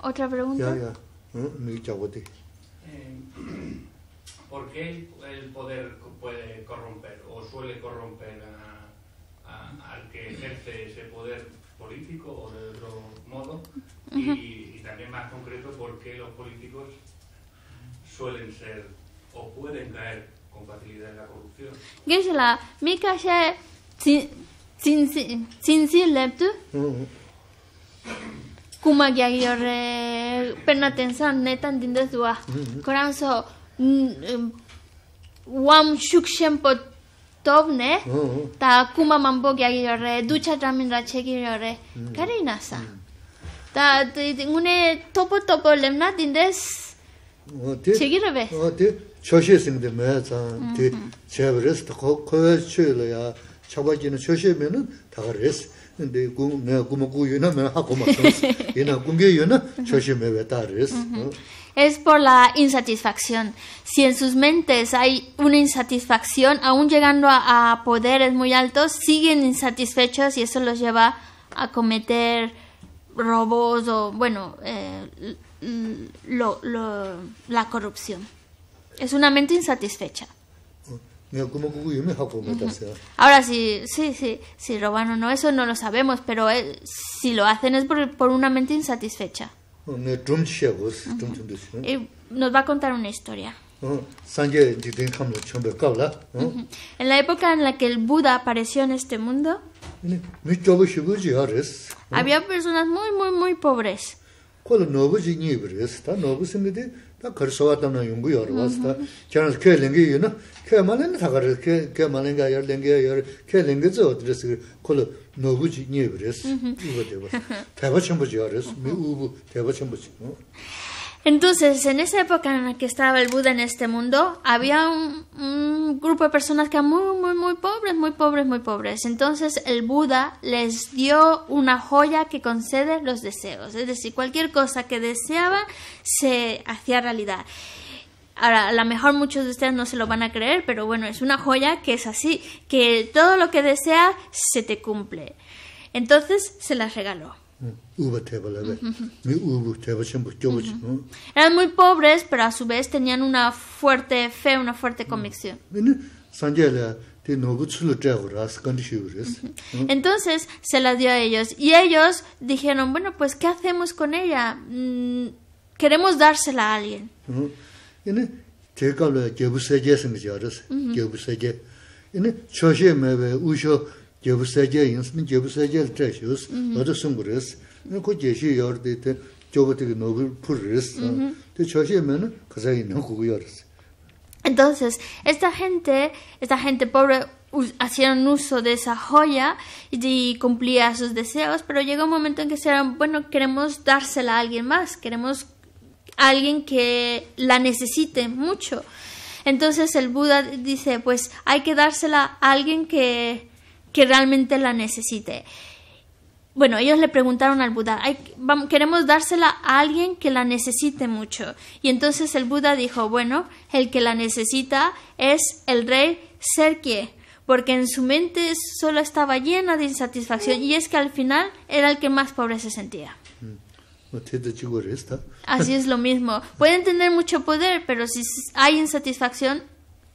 ¿Otra pregunta? Ya, ya. Mm, eh, ¿Por qué el poder puede corromper o suele corromper al que ejerce ese poder político o de otro modo? Y, también más concreto, ¿por qué los políticos suelen ser o pueden caer con facilidad en la corrupción? 진지 진지 랩트 kuma gya gyo re perna netan dinda zuwa mm-hmm. koran so wam shuk shempo mm-hmm. ta kuma mambo gya gyo re ducha dramin ra che gyo mm-hmm. ta ngune topo topo lemna dinda oh, che gyo re be oh, choshe singde me zan di chevres ta kowe chuyla ya Es por la insatisfacción. Si en sus mentes hay una insatisfacción, aún llegando a, poderes muy altos, siguen insatisfechos y eso los lleva a cometer robos o, bueno, eh, la corrupción. Es una mente insatisfecha. Ahora sí, sí, sí, sí, roban o no, eso no lo sabemos, pero eh, si lo hacen es por, por una mente insatisfecha. Y nos va a contar una historia. En la época en la que el Buda apareció en este mundo, había personas muy, muy, muy pobres. Entonces, en esa época en la que estaba el Buda en este mundo, había un, grupo de personas que eran muy, muy, muy pobres, muy pobres, muy pobres. Entonces, el Buda les dio una joya que concede los deseos. Es decir, cualquier cosa que deseaba se hacía realidad. Ahora, a lo mejor muchos de ustedes no se lo van a creer, pero bueno, es una joya que es así, que todo lo que desea se te cumple. Entonces se las regaló. Mm. Eran muy pobres, pero a su vez tenían una fuerte fe, una fuerte mm. convicción. Entonces se la dio a ellos y ellos dijeron, bueno, pues ¿qué hacemos con ella? Mm, queremos dársela a alguien. Entonces, esta gente, esta gente pobre hacían uso de esa joya y cumplía sus deseos, pero llega un momento en que dijeron, bueno, queremos dársela a alguien más, queremos alguien que la necesite mucho. Entonces el Buda dice, pues hay que dársela a alguien que, realmente la necesite. Bueno, ellos le preguntaron al Buda, hay, queremos dársela a alguien que la necesite mucho. Y entonces el Buda dijo, bueno, el que la necesita es el rey Serkie, porque en su mente solo estaba llena de insatisfacción y es que al final era el que más pobre se sentía. Así es lo mismo. Pueden tener mucho poder, pero si hay insatisfacción,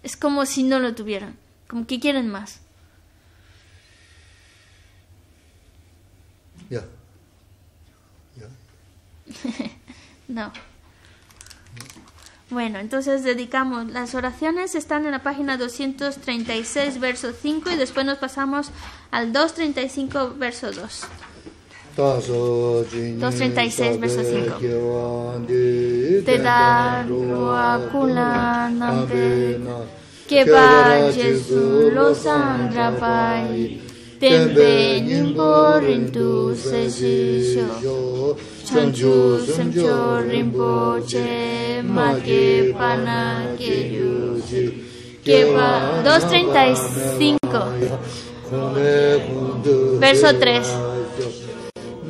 es como si no lo tuvieran, como que quieren más. Ya. no. Bueno, entonces dedicamos. Las oraciones están en la página 236, verso 5, y después nos pasamos al 235, verso 2. 236, verso 5. Te dan ruakulanambe, keba Jesu lo sandrapai, tembe nimbo rintu sesisho, chanchu semcho rinpo che, ma que pana que yuji, 235, verso 3.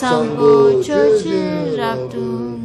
Sangho Church Raptu.